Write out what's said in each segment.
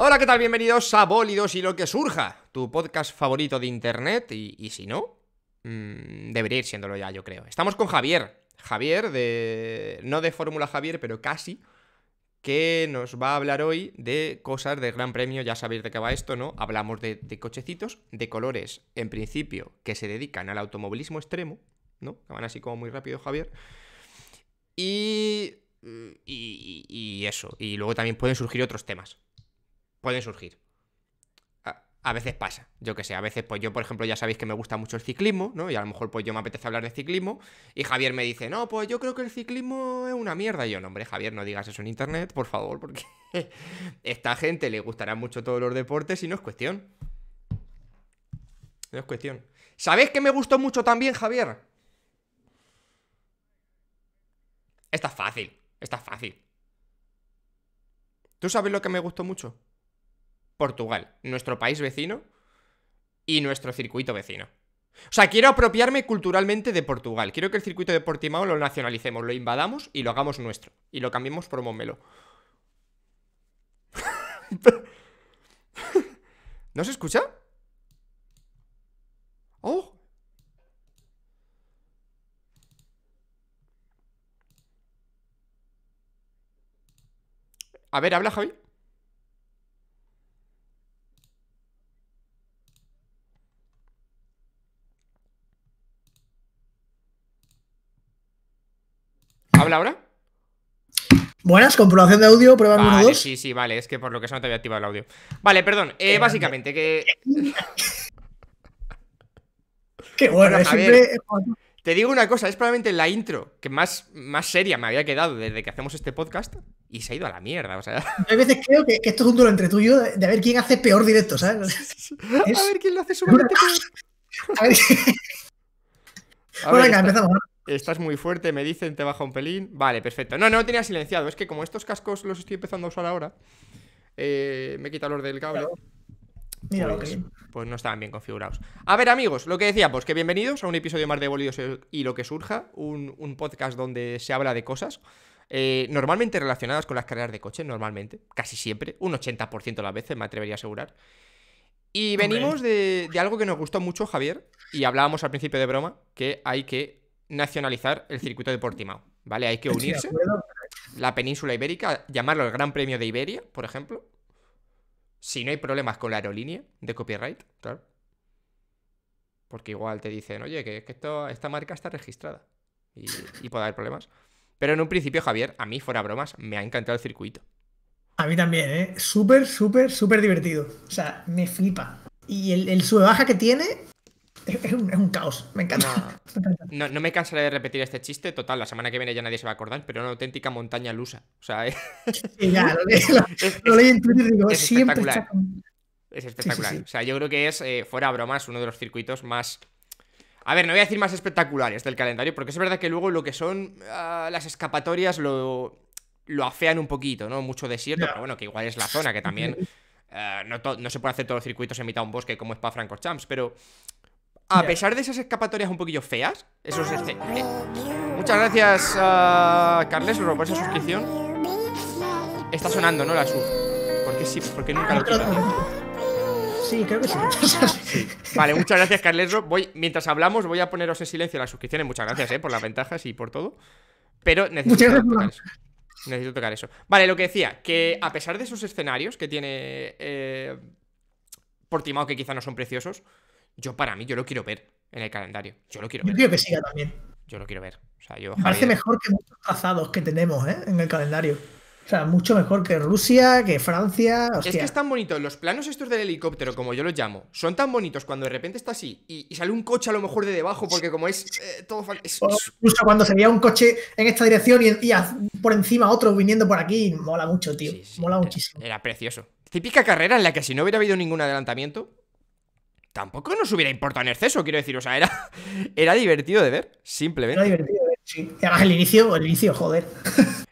Hola, ¿qué tal? Bienvenidos a Bólidos y lo que surja, tu podcast favorito de internet. Y, si no, mm, debería ir siéndolo ya, yo creo. Estamos con Javier. Javier, de. No de Fórmula Javier, pero casi. Que nos va a hablar hoy de cosas de Gran Premio. Ya sabéis de qué va esto, ¿no? Hablamos de, cochecitos, de colores, en principio, que se dedican al automovilismo extremo, ¿no? Que van así como muy rápido, Javier. y, y, eso. Y luego también pueden surgir otros temas pueden surgir. A, veces pasa, yo que sé, a veces pues yo por ejemplo ya sabéis que me gusta mucho el ciclismo, ¿no? Y a lo mejor pues yo me apetece hablar de ciclismo y Javier me dice, no, pues yo creo que el ciclismo es una mierda. Y yo, no, hombre, Javier, no digas eso en internet, por favor, porque esta gente le gustará mucho todos los deportes y no es cuestión. No es cuestión. ¿Sabéis que me gustó mucho también, Javier? Está fácil, está fácil. ¿Tú sabes lo que me gustó mucho? Portugal, nuestro país vecino y nuestro circuito vecino. O sea, quiero apropiarme culturalmente de Portugal. Quiero que el circuito de Portimao lo nacionalicemos, lo invadamos y lo hagamos nuestro. Y lo cambiemos por Momelo. ¿No se escucha? ¡Oh! A ver, habla Javi. la ahora? Buenas, comprobación de audio, prueba un número Sí, sí, vale, es que por lo que se no te había activado el audio. Vale, perdón, eh, básicamente que. Qué bueno, siempre. Te digo una cosa, es probablemente la intro que más, más seria me había quedado desde que hacemos este podcast y se ha ido a la mierda. O a veces creo que, esto es un duelo entre tú y yo de, ver quién hace peor directo, ¿sabes? A ver quién lo hace sumamente peor. a ver. Estás muy fuerte, me dicen, te baja un pelín. Vale, perfecto. No, no tenía silenciado. Es que como estos cascos los estoy empezando a usar ahora, eh, me he quitado los del cable. Pues, Mira pues, no estaban bien configurados. A ver, amigos, lo que decíamos, que bienvenidos a un episodio más de Bolidos y lo que surja, un, podcast donde se habla de cosas. Eh, normalmente relacionadas con las carreras de coche, normalmente, casi siempre, un 80% de las veces, me atrevería a asegurar. Y venimos de, de, algo que nos gustó mucho, Javier, y hablábamos al principio de broma, que hay que nacionalizar el circuito de Portimao, ¿vale? Hay que unirse la península ibérica, llamarlo el Gran Premio de Iberia, por ejemplo. Si no hay problemas con la aerolínea de copyright, claro. Porque igual te dicen, oye, que, esta marca está registrada y, puede haber problemas. Pero en un principio, Javier, a mí, fuera bromas, me ha encantado el circuito. A mí también, ¿eh? Súper, súper, súper divertido. O sea, me flipa. Y el, el sube-baja que tiene es, un, caos, me encanta. No, me cansaré de repetir este chiste, total, la semana que viene ya nadie se va a acordar, pero una auténtica montaña lusa. O sea, es... espectacular. Es espectacular. o sea, yo creo que es, eh, fuera bromas, uno de los circuitos más a ver, no voy a decir más espectaculares del calendario, porque es verdad que luego lo que son ah, las escapatorias lo, lo, afean un poquito, ¿no? Mucho desierto, pero bueno, que igual es la zona, que también eh, no, no, se puede hacer todos los circuitos en mitad de un bosque como es para Franco Champs, pero a pesar de esas escapatorias un poquillo feas, eso es este. ¿eh? Muchas gracias a ah, Carles por esa suscripción. Está sonando, ¿no? La sub. Porque sí, porque nunca lo tocado Sí, creo que sí. Vale, muchas gracias, Carles Voy, mientras hablamos, voy a poneros en silencio las suscripciones. Muchas gracias, eh, por las ventajas y por todo. Pero necesito tocar eso. Necesito tocar eso. Vale, lo que decía, que a pesar de esos escenarios que tiene eh, Portimao, que quizá no son preciosos, yo para mí, yo lo quiero ver en el calendario. Yo lo quiero ver. Yo quiero que siga también. Yo lo quiero ver. O sea, yo parece mejor que muchos trazados que tenemos ¿eh? en el calendario. O sea, mucho mejor que Rusia, que Francia. Es que es tan bonito. Los planos estos del helicóptero, como yo los llamo, son tan bonitos cuando de repente está así y, sale un coche a lo mejor de debajo, porque como es eh, todo. o incluso cuando se veía un coche en esta dirección y, por encima otro viniendo por aquí, mola mucho, tío. mola muchísimo. era precioso. Típica carrera en la que si no hubiera habido ningún adelantamiento, tampoco nos hubiera importado en exceso, quiero decir, o sea, era, era divertido de ver, simplemente. Era divertido de ver, sí. el inicio, el inicio, joder.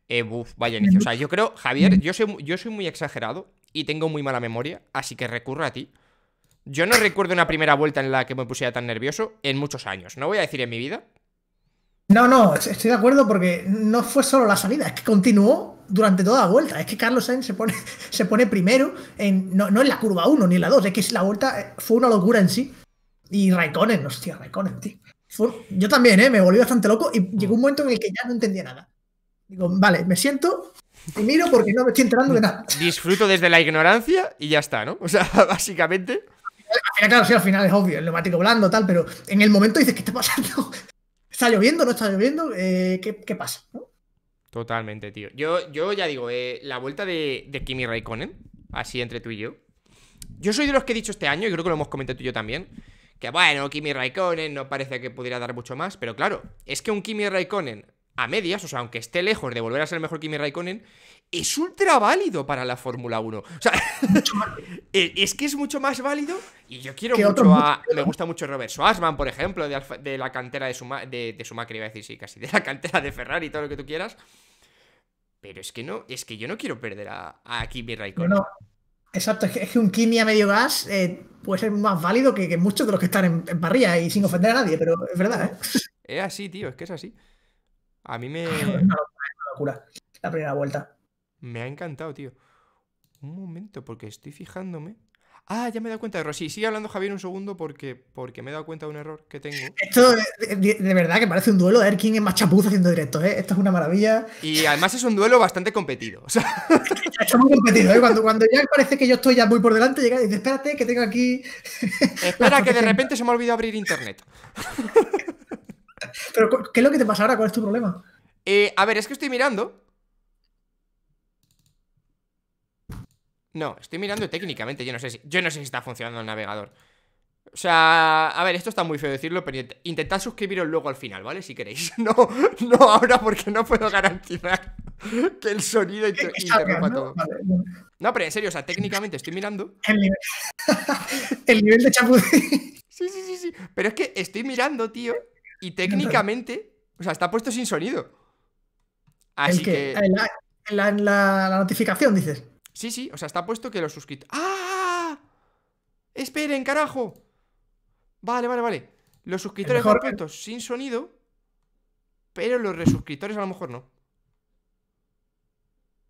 Eh, vaya inicio. O sea, yo creo, Javier, yo yo soy muy exagerado y tengo muy mala memoria, así que recurro a ti. Yo no recuerdo una primera vuelta en la que me pusiera tan nervioso en muchos años. No voy a decir en mi vida. No, no, estoy de acuerdo porque no fue solo la salida, es que continuó durante toda la vuelta. Es que Carlos Sainz se pone, se pone primero, en, no, en la curva 1 ni en la 2, es que la vuelta eh, fue una locura en sí. Y Raikkonen, hostia, Raikkonen, tío. yo también, ¿eh? Me volví bastante loco y llegó un momento en el que ya no entendía nada. Digo, vale, me siento y miro porque no me estoy enterando de nada. Disfruto desde la ignorancia y ya está, ¿no? O sea, básicamente. Al final, claro, sí, al final es obvio, el neumático blando, tal, pero en el momento dices, ¿qué está pasando? ¿Está lloviendo? ¿No está lloviendo? Eh, ¿qué, ¿Qué pasa? ¿No? Totalmente, tío. Yo, yo ya digo, eh, la vuelta de, de, Kimi Raikkonen, así entre tú y yo. Yo soy de los que he dicho este año, y creo que lo hemos comentado tú y yo también, que bueno, Kimi Raikkonen no parece que pudiera dar mucho más, pero claro, es que un Kimi Raikkonen a medias, o sea, aunque esté lejos de volver a ser el mejor Kimi Raikkonen, es ultra válido para la Fórmula 1. O sea, e, es que es mucho más válido y yo quiero mucho a... Me gusta mucho Robert Schwarzman, por ejemplo, de, la cantera de, Suma, de, su iba a decir, sí, casi, de la cantera de Ferrari, y todo lo que tú quieras. Pero es que no, es que yo no quiero perder a, a Kimi Raikkonen. No, Exacto, es que, un Kimi a medio gas eh, puede ser más válido que, muchos de los que están en, parrilla y sin ofender a nadie, pero es verdad, ¿eh? Es así, tío, es que es así. A mí me. Es La primera vuelta. Me ha encantado, tío. Un momento, porque estoy fijándome Ah, ya me he dado cuenta de error. Sí, sigue hablando Javier un segundo porque, porque me he dado cuenta de un error que tengo. Esto, de, verdad, que parece un duelo. A ver quién es más chapuz haciendo directo, ¿eh? Esto es una maravilla. Y además es un duelo bastante competido. O sea... muy competido, ¿eh? Cuando, ya parece que yo estoy ya muy por delante, llega y dice, espérate, que tengo aquí... Espera, que de repente se me ha olvidado abrir internet. Pero, ¿qué es lo que te pasa ahora? ¿Cuál es tu problema? Eh, a ver, es que estoy mirando No, estoy mirando técnicamente, yo no sé si, yo no sé si está funcionando el navegador. O sea, a ver, esto está muy feo decirlo, pero intentad suscribiros luego al final, ¿vale? Si queréis. No, no ahora porque no puedo garantizar que el sonido interrumpa todo. No, pero en serio, o sea, técnicamente estoy mirando. El nivel, de chapudín. Sí, sí, sí, sí. Pero es que estoy mirando, tío, y técnicamente, o sea, está puesto sin sonido. Así que. Ah, en la notificación, dices. Sí, sí, o sea, está puesto que los suscriptores... ¡Ah! ¡Esperen, carajo! Vale, vale, vale. Los suscriptores perfectos, sin sonido, pero los resuscriptores a lo mejor no.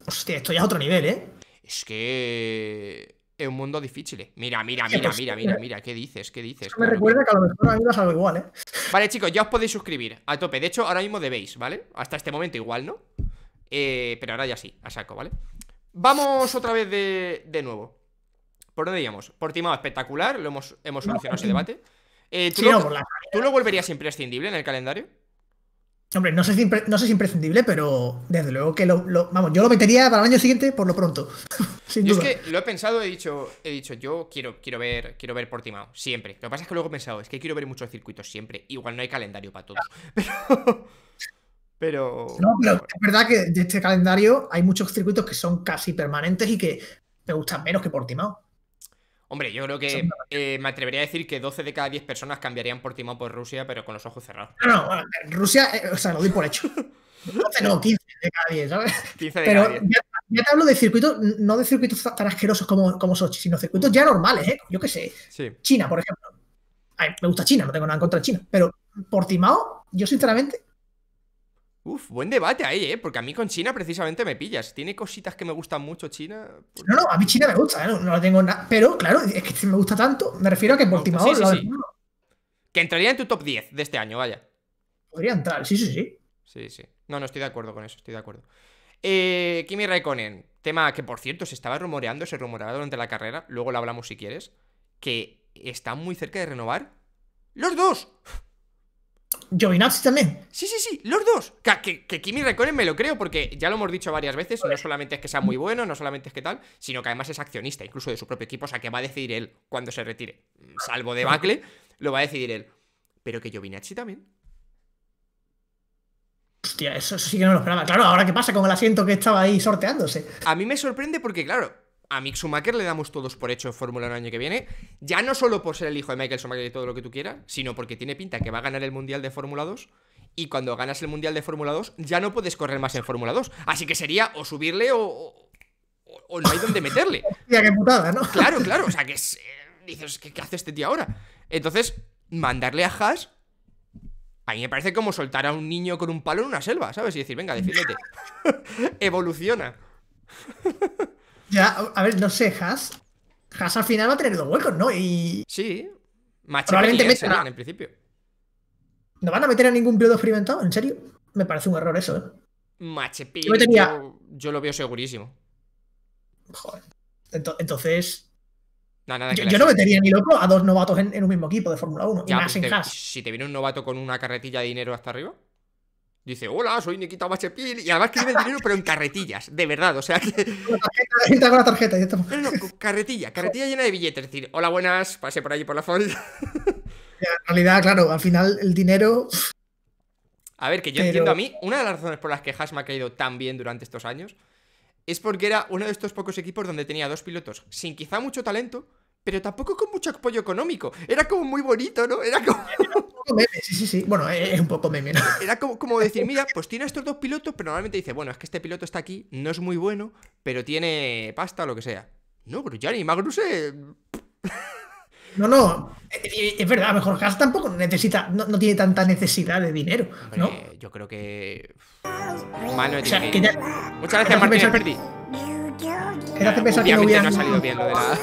Hostia, esto ya es otro nivel, ¿eh? Es que es un mundo difícil. ¿eh? Mira, mira, mira, pues, mira, eh, mira, mira, ¿qué dices? ¿Qué dices? me recuerda que... a lo mejor a mí no algo igual, ¿eh? Vale, chicos, ya os podéis suscribir a tope. De hecho, ahora mismo debéis, ¿vale? Hasta este momento igual, ¿no? Eh, pero ahora ya sí, a saco, ¿vale? Vamos otra vez de, nuevo. ¿Por dónde íbamos? Por espectacular, lo hemos, hemos solucionado ese debate. Eh, ¿tú, lo, volverías imprescindible en el calendario? Hombre, no sé, si, no sé imprescindible, pero desde luego que lo, Vamos, yo lo metería para el año siguiente por lo pronto. yo es que lo he pensado, he dicho, he dicho, yo quiero, quiero ver, quiero ver Portimao, siempre. Lo que pasa es que luego he pensado, es que quiero ver muchos circuitos siempre. Igual no hay calendario para todos. Pero... Pero. No, pero es verdad que de este calendario hay muchos circuitos que son casi permanentes y que me gustan menos que Portimao. Hombre, yo creo que eh, me atrevería a decir que 12 de cada 10 personas cambiarían Portimao por Rusia, pero con los ojos cerrados. No, no, Rusia, eh, o sea, lo doy por hecho. 12 no, 15 de cada 10, ¿sabes? 15 de pero cada 10. Ya, ya, te hablo de circuitos, no de circuitos tan asquerosos como, como Sochi, sino circuitos ya normales, ¿eh? Yo qué sé. China, por ejemplo. me gusta China, no tengo nada en contra de China, pero Portimao, yo sinceramente Uf, buen debate ahí, ¿eh? Porque a mí con China precisamente me pillas. Tiene cositas que me gustan mucho China. No, no, a mí China me gusta, ¿eh? no, la tengo nada. Pero claro, es que si me gusta tanto, me refiero a que por sí, sí. Que entraría en tu top 10 de este año, vaya. Podría entrar, sí, sí, sí. Sí, sí. No, no estoy de acuerdo con eso, estoy de acuerdo. Eh, Kimi Raikkonen, tema que por cierto se estaba rumoreando, se rumoreaba durante la carrera, luego lo hablamos si quieres, que está muy cerca de renovar. ¡Los dos! Giovinazzi también. Sí, sí, sí, los dos. Que, que, Kimi Reconen me lo creo porque ya lo hemos dicho varias veces, no solamente es que sea muy bueno, no solamente es que tal, sino que además es accionista incluso de su propio equipo, o sea que va a decidir él cuando se retire. Salvo de Bacle, lo va a decidir él. Pero que Giovinazzi también. Hostia, eso, eso sí que no lo esperaba. Claro, ahora qué pasa con el asiento que estaba ahí sorteándose. A mí me sorprende porque, claro, a Mick Schumacher le damos todos por hecho Fórmula 1 el año que viene, ya no solo por ser el hijo de Michael Schumacher y todo lo que tú quieras, sino porque tiene pinta que va a ganar el Mundial de Fórmula 2 y cuando ganas el Mundial de Fórmula 2 ya no puedes correr más en Fórmula 2. Así que sería o subirle o, no hay donde meterle. qué putada, ¿no? Claro, claro, o sea que eh, dices, ¿qué, hace este tío ahora? Entonces, mandarle a Haas a mí me parece como soltar a un niño con un palo en una selva, ¿sabes? Y decir, venga, defiéndete. Evoluciona. Ya, a ver, no sé, Haas. Haas al final va a tener dos huecos, ¿no? Y. Sí. Probablemente en principio. ¿No van a meter a ningún piloto experimentado? ¿En serio? Me parece un error eso, ¿eh? Machepi. Yo, lo veo segurísimo. Joder. Entonces. yo, no metería ni loco a dos novatos en, un mismo equipo de Fórmula 1. y más en Si te viene un novato con una carretilla de dinero hasta arriba. Dice, hola, soy Nikita Bachepil Y además que tiene el dinero, pero en carretillas, de verdad. O sea que. tarjeta, carretilla, carretilla llena de billetes. Es decir, hola, buenas, pase por allí por la fondo. En realidad, claro, al final el dinero. A ver, que yo entiendo a mí, una de las razones por las que me ha caído tan bien durante estos años es porque era uno de estos pocos equipos donde tenía dos pilotos sin quizá mucho talento, pero tampoco con mucho apoyo económico. Era como muy bonito, ¿no? Era como sí, sí, sí. Bueno, eh, es un poco meme. ¿no? Era como, como decir, mira, pues tiene estos dos pilotos, pero normalmente dice, bueno, es que este piloto está aquí, no es muy bueno, pero tiene pasta o lo que sea. No, pero Magruse No, no, es verdad, a lo mejor Haas tampoco necesita, no, no, tiene tanta necesidad de dinero, ¿no? yo creo que... Muchas gracias, Martín Perdí. Era que pensar que no no ha salido bien lo de la...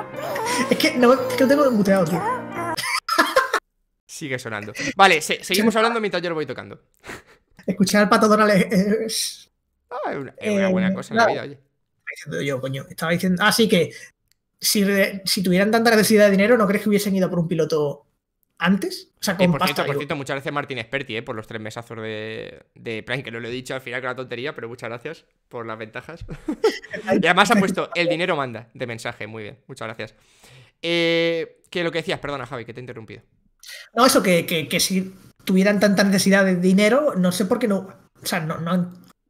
es que no, es que lo tengo muteado, tío. Sigue sonando. Vale, seguimos hablando mientras yo lo voy tocando. Escuchar al pato Donald es. Ah, es, una, buena eh, cosa en la vida, oye. Estaba diciendo yo, coño. Estaba diciendo. Así ah, que, si, tuvieran tanta necesidad de dinero, ¿no crees que hubiesen ido por un piloto antes. O sea, con por, cierto, por cierto, muchas gracias Martín Esperti, eh, por los tres mesazos de, de Prime, que no lo he dicho al final que la tontería, pero muchas gracias por las ventajas. y además han puesto el dinero manda de mensaje, muy bien, muchas gracias. ¿Qué eh, que lo que decías, perdona Javi, que te he interrumpido. No, eso que, si tuvieran tanta necesidad de dinero, no sé por qué no. O sea, no,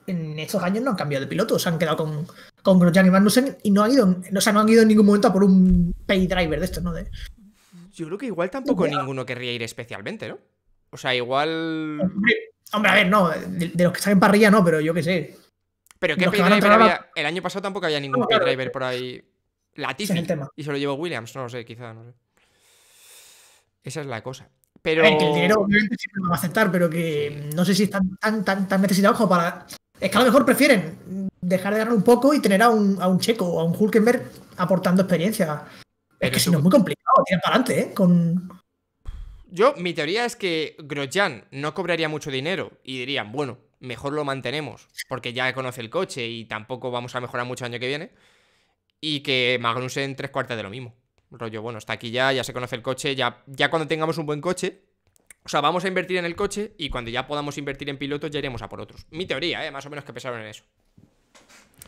en estos años no han cambiado de piloto, se han quedado con, con Grosjean y Magnussen y no han ido, o sea, no han ido en ningún momento a por un pay driver de estos, ¿no? Yo creo que igual tampoco ninguno querría ir especialmente, ¿no? O sea, igual. Hombre, a ver, no, de, los que salen parrilla no, pero yo qué sé. Pero qué pay driver había. El año pasado tampoco había ningún pay driver por ahí. latísimo. Y se lo llevó Williams, no lo sé, quizá, no sé. Esa es la cosa. Pero... el dinero obviamente siempre lo va a aceptar, pero que no sé si están tan, tan, tan necesitados para... Es que a lo mejor prefieren dejar de ganar un poco y tener a un, a un checo o a un Hulkenberg aportando experiencia. es que si no es muy complicado, tirar para adelante, ¿eh? Con... Yo, mi teoría es que Grosjan no cobraría mucho dinero y dirían, bueno, mejor lo mantenemos, porque ya conoce el coche y tampoco vamos a mejorar mucho el año que viene. Y que en tres cuartas de lo mismo. Rollo, bueno, está aquí ya, ya se conoce el coche, ya, ya cuando tengamos un buen coche, o sea, vamos a invertir en el coche y cuando ya podamos invertir en pilotos ya iremos a por otros. Mi teoría, ¿eh? más o menos que pensaron en eso.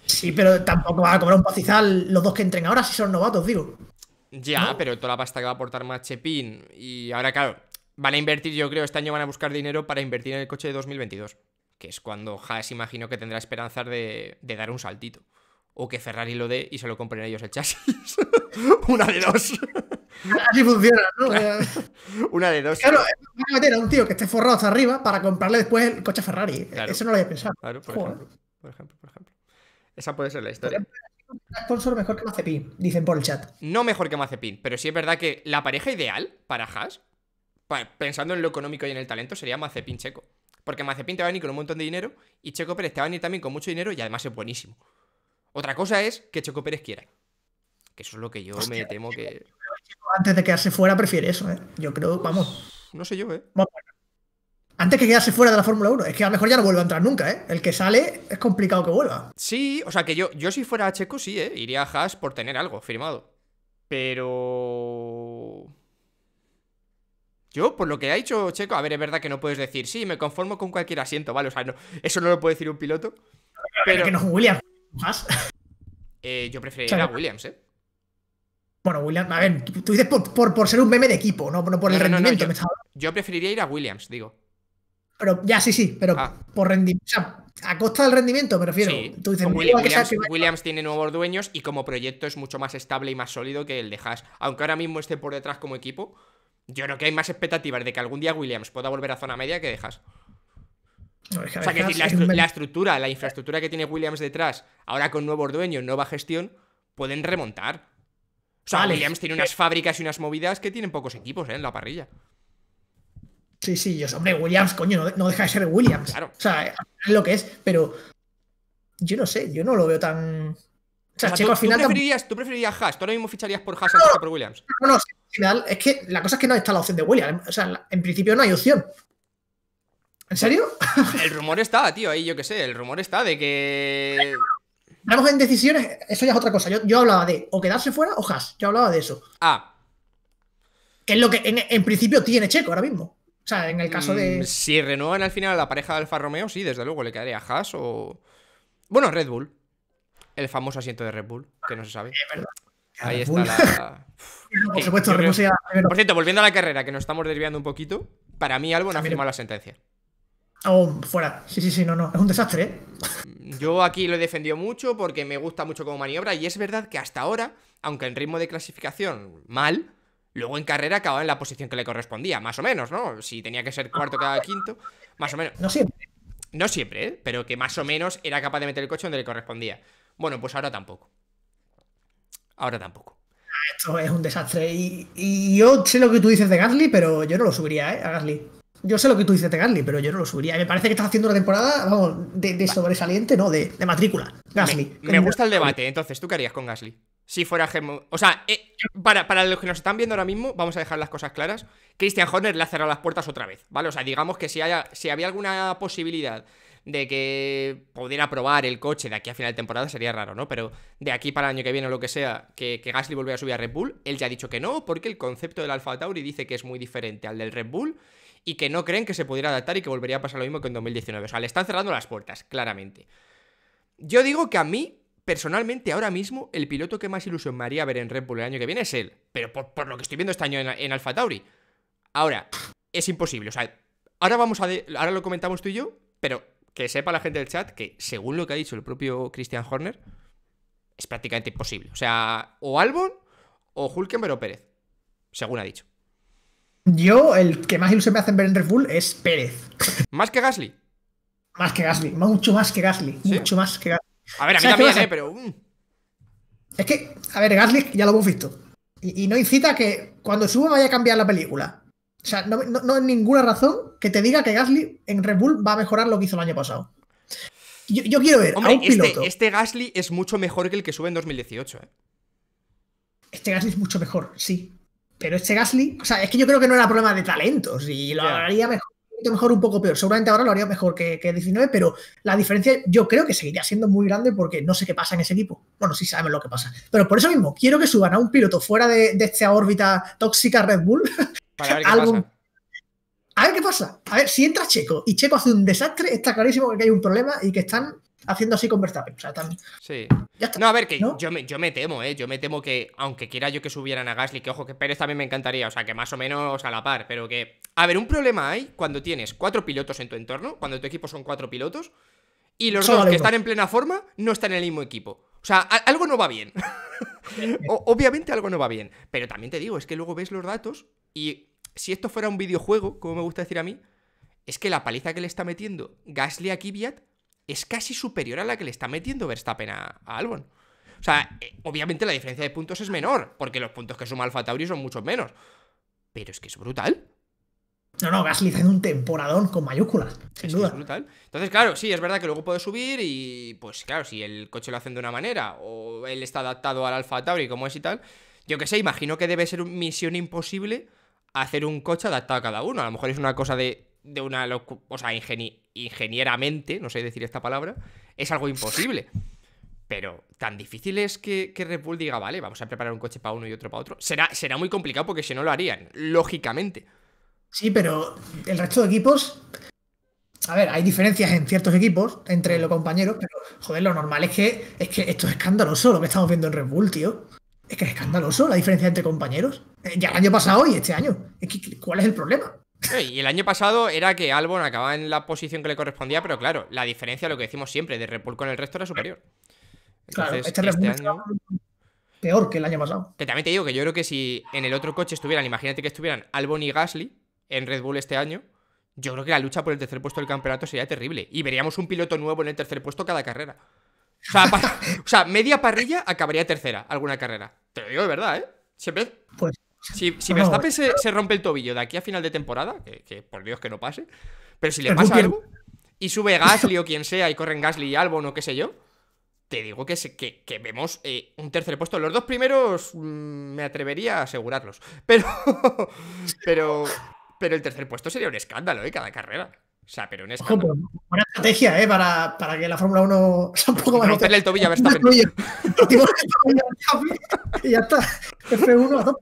Sí, pero tampoco va a cobrar un pacizal los dos que entren ahora si son novatos, digo. Ya, pero toda la pasta que va a aportar Machepin y ahora, claro, van a invertir, yo creo, este año van a buscar dinero para invertir en el coche de 2022, que es cuando Haas imagino que tendrá esperanzas de dar un saltito o que Ferrari lo dé y se lo compren ellos el chasis. Una de dos. Así funciona, ¿no? Una de dos. Claro, eh, van a meter a un tío que esté forrado hasta arriba para comprarle después el coche a Ferrari. Eh, eso no lo había pensado. Claro, por ejemplo, por ejemplo, por ejemplo. Esa puede ser la historia. Un sponsor mejor que Mazepin, dicen por el chat. No mejor que Mazepin, pero sí es verdad que la pareja ideal para Haas, pensando en lo económico y en el talento, sería Mazepin Checo. Porque Mazepin te va a venir con un montón de dinero y Checo Pérez te va a venir también con mucho dinero y además es buenísimo. Otra cosa es que Checo Pérez quiera. Que eso es lo que yo me temo que. Antes de quedarse fuera, prefiere eso, ¿eh? Yo creo, vamos. No sé yo, ¿eh? Antes que quedarse fuera de la Fórmula 1. Es que a lo mejor ya no vuelva a entrar nunca, ¿eh? El que sale es complicado que vuelva. Sí, o sea que yo, yo si fuera a Checo, sí, ¿eh? Iría a Haas por tener algo firmado. Pero. Yo, por lo que ha dicho Checo, a ver, es verdad que no puedes decir, sí, me conformo con cualquier asiento, ¿vale? O sea, no, eso no lo puede decir un piloto. Pero, que no es ¿Más? Eh, yo preferiría ir a Williams, ¿eh? Bueno, Williams, a ver, tú, dices por, por, ser un meme de equipo, no, no por el rendimiento. yo, preferiría ir a Williams, digo. Pero ya sí, sí, pero ah. por rendimiento. a costa del rendimiento, me refiero. Tú dices, Williams, Williams, tiene nuevos dueños y como proyecto es mucho más estable y más sólido que el de Haas. Aunque ahora mismo esté por detrás como equipo, yo creo que hay más expectativas de que algún día Williams pueda volver a zona media que de Haas o sea, que la, estructura, la infraestructura que tiene Williams detrás, ahora con nuevos dueños, nueva gestión, pueden remontar. O sea, Williams tiene unas fábricas y unas movidas que tienen pocos equipos ¿eh? en la parrilla. Sí, sí, yo, hombre, Williams, coño, no, deja de ser Williams. Claro. O sea, es lo que es, pero yo no sé, yo no lo veo tan. O sea, o al final. Tú preferirías, tú preferirías Haas, tú ahora mismo ficharías por Haas no, por Williams. No, no, es que la cosa es que no está la opción de Williams. O sea, en principio no hay opción. ¿En serio? El rumor está, tío, ahí yo qué sé, el rumor está de que... Vamos en decisiones, eso ya es otra cosa. Yo, hablaba de o quedarse fuera o Haas, yo hablaba de eso. Ah. Que es lo que en, principio tiene Checo ahora mismo. O sea, en el caso de. Mm, si renuevan al final la pareja de Alfa Romeo, sí, desde luego, le quedaría Haas o. Bueno, Red Bull. El famoso asiento de Red Bull, que no se sabe. Ahí está la... Por supuesto, Por cierto, volviendo a la carrera, que nos estamos desviando un poquito, para mí algo ha firmado la sentencia. Oh, fuera. Sí, sí, sí, no, no. Es un desastre, ¿eh? Yo aquí lo he defendido mucho porque me gusta mucho como maniobra y es verdad que hasta ahora, aunque en ritmo de clasificación mal, luego en carrera acababa en la posición que le correspondía, más o menos, ¿no? Si tenía que ser cuarto cada quinto, más o menos. No siempre. No siempre, ¿eh? pero que más o menos era capaz de meter el coche donde le correspondía. Bueno, pues ahora tampoco. Ahora tampoco. Ah, esto es un desastre. Y, y yo sé lo que tú dices de Gasly, pero yo no lo subiría, ¿eh? A Gasly. Yo sé lo que tú dices de Gasly, pero yo no lo subiría. Me parece que estás haciendo una temporada, vamos, de, sobresaliente, no, de, matrícula. Gasly. Me, gusta el debate, entonces, ¿tú qué harías con Gasly? Si fuera Gemo. O sea, eh, para, para los que nos están viendo ahora mismo, vamos a dejar las cosas claras. Christian Horner le ha cerrado las puertas otra vez, ¿vale? O sea, digamos que si, haya, si había alguna posibilidad de que pudiera probar el coche de aquí a final de temporada sería raro, ¿no? Pero de aquí para el año que viene o lo que sea, que, que Gasly volviera a subir a Red Bull, él ya ha dicho que no, porque el concepto del Alfa Tauri dice que es muy diferente al del Red Bull y que no creen que se pudiera adaptar y que volvería a pasar lo mismo que en 2019. O sea, le están cerrando las puertas, claramente. Yo digo que a mí, personalmente, ahora mismo, el piloto que más ilusión ver en Red Bull el año que viene es él. Pero por, lo que estoy viendo este año en, en Alfa Tauri. Ahora, es imposible. O sea, ahora vamos a. ahora lo comentamos tú y yo, pero que sepa la gente del chat que, según lo que ha dicho el propio Christian Horner, es prácticamente imposible. O sea, o Albon o Hulkenberg o Pérez, según ha dicho. Yo, el que más ilusión me hace ver en Red Bull es Pérez. ¿Más que Gasly? Más que Gasly, mucho más que Gasly. Mucho más que Gasly. A ver, a mí también, eh, pero. Uh. Es que, a ver, Gasly ya lo hemos visto. Y, no incita a que cuando suba vaya a cambiar la película. O sea, no, hay ninguna razón que te diga que Gasly en Red Bull va a mejorar lo que hizo el año pasado. Yo, quiero ver a un este, piloto. Este Gasly es mucho mejor que el que sube en 2018, ¿eh? Este Gasly es mucho mejor, sí. Pero este Gasly, o sea, es que yo creo que no era problema de talentos y lo haría mejor, mejor un poco peor. Seguramente ahora lo haría mejor que, que 19, pero la diferencia yo creo que seguiría siendo muy grande porque no sé qué pasa en ese equipo. Bueno, sí sabemos lo que pasa. Pero por eso mismo, quiero que suban a un piloto fuera de, esta órbita tóxica Red Bull. A ver qué pasa. A ver, si entra Checo y Checo hace un desastre, está clarísimo que hay un problema y que están haciendo así con Verstappen. O sea, también. Sí. No, a ver, que yo, me, temo, ¿eh? Yo me temo que, aunque quiera yo que subieran a Gasly, que ojo, que Pérez también me encantaría, o sea, que más o menos a la par, pero que. A ver, un problema hay cuando tienes cuatro pilotos en tu entorno, cuando tu equipo son cuatro pilotos, y los dos que están en plena forma no están en el mismo equipo. O sea, algo no va bien. obviamente algo no va bien. Pero también te digo, es que luego ves los datos y si esto fuera un videojuego, como me gusta decir a mí, es que la paliza que le está metiendo Gasly a Kvyat es casi superior a la que le está metiendo Verstappen a, Albon. O sea, eh, obviamente la diferencia de puntos es menor, porque los puntos que suma Alfa Tauri son muchos menos. Pero es que es brutal. No, no, Gasly haciendo un temporadón con mayúsculas, es brutal. Entonces, claro, sí, es verdad que luego puede subir y, pues claro, si el coche lo hacen de una manera o él está adaptado al Alfa Tauri como es y tal, yo qué sé, imagino que debe ser una misión imposible hacer un coche adaptado a cada uno. A lo mejor es una cosa de, de una, o sea, ingenio ingenieramente, no sé decir esta palabra, es algo imposible. Pero tan difícil es que, que Red Bull diga, vale, vamos a preparar un coche para uno y otro para otro. Será, será muy complicado porque si no lo harían, lógicamente. Sí, pero el resto de equipos. A ver, hay diferencias en ciertos equipos entre mm. los compañeros, pero joder, lo normal es que, es que esto es escandaloso lo que estamos viendo en Red Bull, tío. Es que es escandaloso la diferencia entre compañeros. Eh, ya el año pasado y este año. ¿Cuál es el problema? Y el año pasado era que Albon acababa en la posición que le correspondía, pero claro, la diferencia, lo que decimos siempre, de Red Bull con el resto era superior. claro, este, este año... peor que el año pasado. Que también te digo que yo creo que si en el otro coche estuvieran, imagínate que estuvieran Albon y Gasly en Red Bull este año, yo creo que la lucha por el tercer puesto del campeonato sería terrible. Y veríamos un piloto nuevo en el tercer puesto cada carrera. O sea, media parrilla acabaría tercera alguna carrera. Te lo digo de verdad, ¿eh? Siempre. Pues si, si Verstappen se, rompe el tobillo de aquí a final de temporada, que, por Dios que no pase, pero si le pasa algo y sube Gasly o quien sea y corren Gasly y Albon o qué sé yo, te digo que, que, vemos eh, un tercer puesto. Los dos primeros mm, me atrevería a asegurarlos, pero, pero, pero el tercer puesto sería un escándalo, de ¿eh? Cada carrera. O sea, pero en esta... una buena estrategia, ¿eh? Para, para que la Fórmula 1 sea un poco más. el tobillo a y ya está. F1 a No,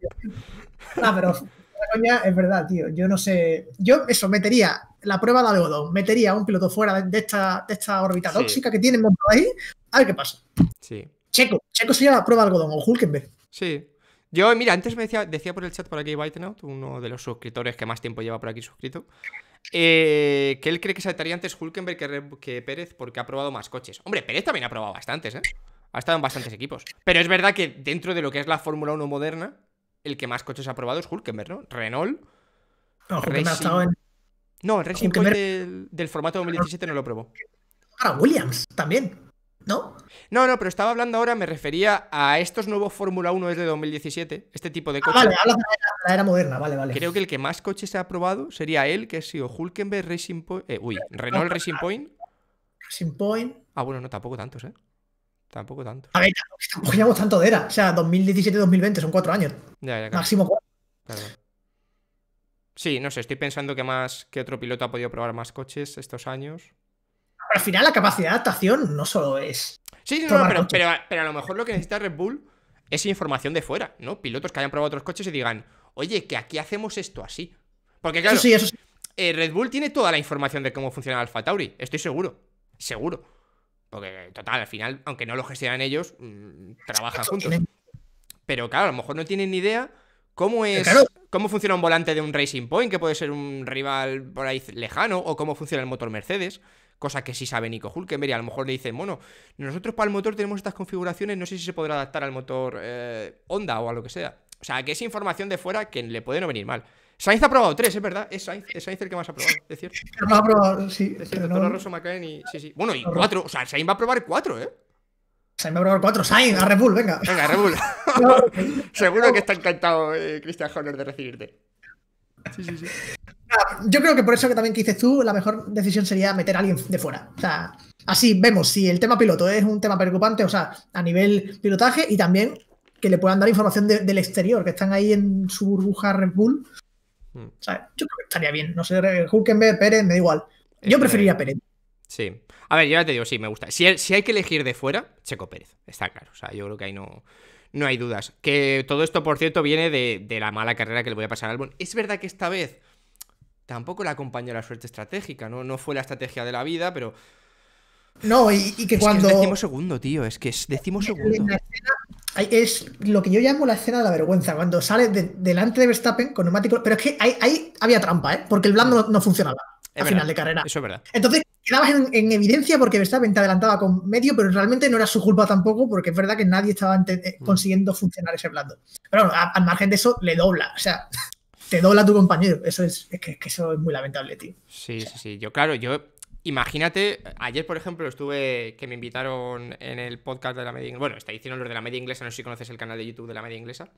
ah, pero es verdad, tío. Yo no sé. Yo, eso, metería la prueba de algodón. Metería a un piloto fuera de esta, de esta órbita tóxica que tienen montado ahí. A ver qué pasa. Sí. Checo. Checo sería la prueba de algodón o Hulkenberg. Sí. Yo, mira, antes me decía, decía por el chat por aquí Bytenote, uno de los suscriptores que más tiempo lleva por aquí suscrito. Eh, que él cree que saltaría antes Hulkenberg que, Pérez porque ha probado más coches. Hombre, Pérez también ha probado bastantes, ¿eh? Ha estado en bastantes equipos. Pero es verdad que dentro de lo que es la Fórmula 1 moderna, el que más coches ha probado es Hulkenberg, ¿no? Renault. No, el del, formato 2017 no lo probó. Ahora Williams también. ¿No? No, no, pero estaba hablando ahora, me refería a estos nuevos Fórmula 1 desde 2017, este tipo de ah, coches. vale, habla de la, era moderna, vale, vale. Creo que el que más coches se ha probado sería él, que ha sido Hulkenberg Racing Point. Eh, uy, Renault Racing Point. Racing Point. Ah, bueno, no, tampoco tantos, ¿eh? Tampoco tantos. A ver, tampoco tanto de era. O sea, 2017-2020, son cuatro años. Ya, ya, Máximo cuatro. Sí, no sé, estoy pensando que más, que otro piloto ha podido probar más coches estos años al final la capacidad de adaptación no solo es. Sí, no, pero, a lo mejor lo que necesita Red Bull es información de fuera, ¿no? Pilotos que hayan probado otros coches y digan, oye, que aquí hacemos esto así. Porque claro, sí, eso sí. Eh, Red Bull tiene toda la información de cómo funciona Alfa Tauri, estoy seguro, seguro. Porque, total, al final, aunque no lo gestionan ellos, mm, trabajan juntos. Pero claro, a lo mejor no tienen ni idea cómo es. ¿Cómo funciona un volante de un Racing Point, que puede ser un rival por ahí lejano? ¿O cómo funciona el motor Mercedes? cosa que sí sabe Nico Hulkenberg. Y a lo mejor le dicen, bueno, nosotros para el motor tenemos estas configuraciones, no sé si se podrá adaptar al motor eh, Honda o a lo que sea. O sea, que es información de fuera que le puede no venir mal. Sainz ha probado tres, es verdad. Es Sainz, el que más ha probado, es cierto. ha probado, sí. Sí, sí. Bueno, y cuatro. O sea, Sainz va a probar cuatro, ¿eh? Sainz va a probar cuatro. Sainz, a Red Bull, venga. Venga, Red Bull. Seguro que está encantado, eh, Christian Horner, de recibirte. Ah, yo creo que por eso que también que dices tú, la mejor decisión sería meter a alguien de fuera. O sea, así vemos si el tema piloto es un tema preocupante, o sea, a nivel pilotaje y también que le puedan dar información del exterior, que están ahí en su burbuja Red Bull. Mm. yo creo que estaría bien. No sé, eh, Hulkenberg, Pérez, me da igual. Yo este, preferiría Pérez. Sí. A ver, yo ya te digo, sí, me gusta. Si, si hay que elegir de fuera, Checo Pérez. Está claro. O sea, yo creo que ahí no no hay dudas. Que todo esto, por cierto, viene de, la mala carrera que le voy a pasar al Albon. Es verdad que esta vez tampoco le acompañó la suerte estratégica, ¿no? No fue la estrategia de la vida, pero... No, y, que cuando... Que decimos segundo, tío, es que decimos segundo. es lo que yo llamo la escena de la vergüenza, cuando sale delante de Verstappen con neumático... Pero es que ahí, había trampa, ¿eh? Porque el blando no funcionaba a final de carrera. Eso es verdad. Entonces quedabas en, evidencia porque Verstappen te adelantaba con medio, pero realmente no era su culpa tampoco, porque es verdad que nadie estaba eh, mm. consiguiendo funcionar ese blando. Pero bueno, al margen de eso, le dobla. O sea, te dobla tu compañero. Eso es, que, eso es muy lamentable, tío. Sí, sí, sí. Yo, claro, yo. Imagínate, ayer, por ejemplo, estuve que me invitaron en el podcast de la media inglesa. Bueno, está diciendo los de la media inglesa, no sé si conoces el canal de YouTube de la media inglesa.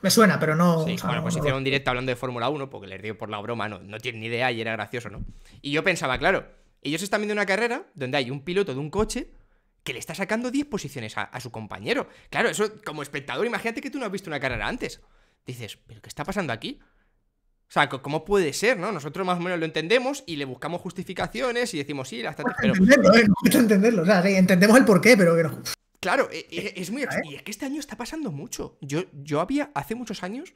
Me suena, pero no. Sí, bueno, pues hicieron un directo hablando de Fórmula 1, porque les dio por la broma, no, no tienen ni idea y era gracioso, ¿no? Y yo pensaba, claro, ellos están viendo una carrera donde hay un piloto de un coche que le está sacando 10 posiciones a, su compañero. Claro, eso como espectador, imagínate que tú no has visto una carrera antes. Dices, ¿pero qué está pasando aquí? O sea, ¿cómo puede ser, no? Nosotros más o menos lo entendemos y le buscamos justificaciones y decimos, sí, hasta... estrategia. entenderlo. ¿eh? entendemos el porqué, pero que no. Claro, e, eh, e, es, muy... ¿eh? Y es que este año está pasando mucho. Yo, yo había, hace muchos años,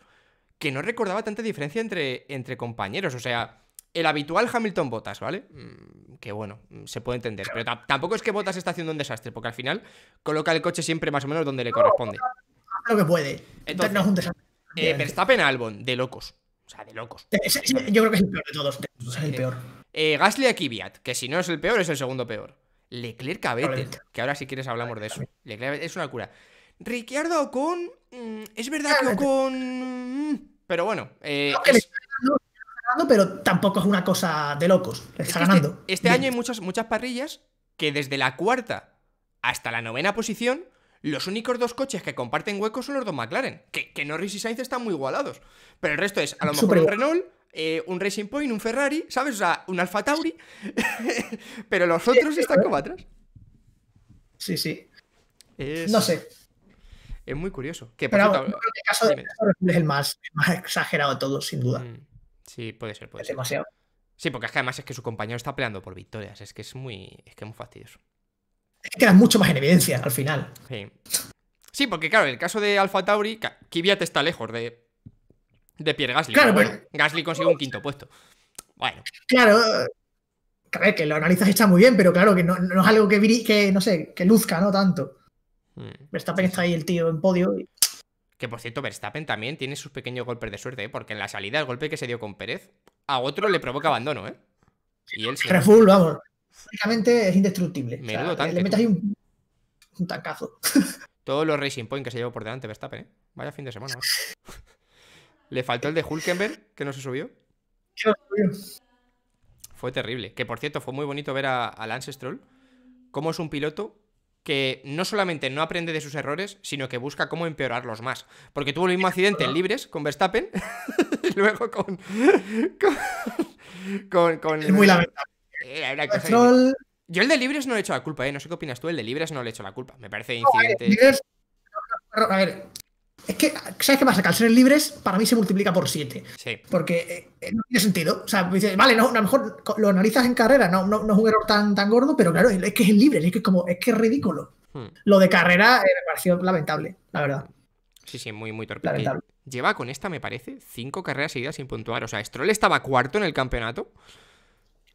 que no recordaba tanta diferencia entre, entre compañeros. O sea, el habitual Hamilton Botas, ¿vale? Mm, que bueno, mm, se puede entender. Pero tampoco es que Botas está haciendo un desastre, porque al final coloca el coche siempre más o menos donde le corresponde. lo que puede. Entonces, no es un desastre. Eh, Verstappen Albon, de locos. O sea, de locos. yo creo que es el peor de todos. el peor. Gasly a que si no es el peor, es el segundo peor. Leclerc a que ahora si quieres hablamos de eso. Leclerc es una cura Ricciardo con... Mm, es verdad que Ocon... Mm, pero bueno... pero tampoco es una cosa de locos. Está este ganando. Este, año hay muchas, muchas parrillas que desde la cuarta hasta la novena posición, los únicos dos coches que comparten huecos son los dos McLaren. Que, que Norris y Sainz están muy igualados. Pero el resto es a lo mejor un Renault eh, un Racing Point, un Ferrari, ¿sabes? O sea, un Alfa Tauri, pero los otros están eh. como atrás. Sí, sí. No sé. Es muy curioso. pero el caso de es el más, exagerado de todos, sin duda. Mm, sí, puede ser, puede es demasiado. Sí, porque además es que su compañero está peleando por victorias. Es que es muy, es que muy fastidioso. Es que quedan mucho más en evidencia al final. Sí. sí porque claro, en el caso de Alfa Tauri, Kvyat está lejos de, de Pierre Gasly. Claro, bueno, Gasly consigue un quinto puesto. Bueno. Claro, creo que lo analizas está muy bien, pero claro, que no, es algo que, que, no sé, que luzca, ¿no? Tanto. Hmm, Verstappen está ahí el tío en podio. Que por cierto, Verstappen también tiene sus pequeños golpes de suerte, ¿eh? porque en la salida el golpe que se dio con Pérez a otro le provoca abandono, ¿eh? Y él sí. vamos. francamente es indestructible. Me lo le metas ahí un, un tancazo. Todos los Racing Point que se llevó por delante Verstappen, ¿eh? Vaya fin de semana. ¿eh? Le faltó el de Hulkenberg, que no se subió. Fue terrible. Que por cierto, fue muy bonito ver a, Lance Stroll cómo es un piloto que no solamente no aprende de sus errores, sino que busca cómo empeorarlos más. Porque tuvo el mismo accidente en Libres con Verstappen, y luego con. con, es muy lamentable. Yo el de Libres no le he hecho la culpa, ¿eh? No sé qué opinas tú, el de Libres no le he hecho la culpa. Me parece incidente. a ver es que, ¿sabes qué pasa? Que al ser libres, para mí se multiplica por siete. Sí. Porque eh, eh, no tiene sentido. O sea, dices, vale, a lo mejor lo analizas en carrera, no, no, es un error tan, tan gordo, pero claro, es que es libre, es que es como, es que es ridículo. Hmm. Lo de carrera eh, me pareció lamentable, la verdad. Sí, sí, muy, muy torpe. Lamentable. Lleva con esta, me parece, cinco carreras seguidas sin puntuar. O sea, Stroll estaba cuarto en el campeonato.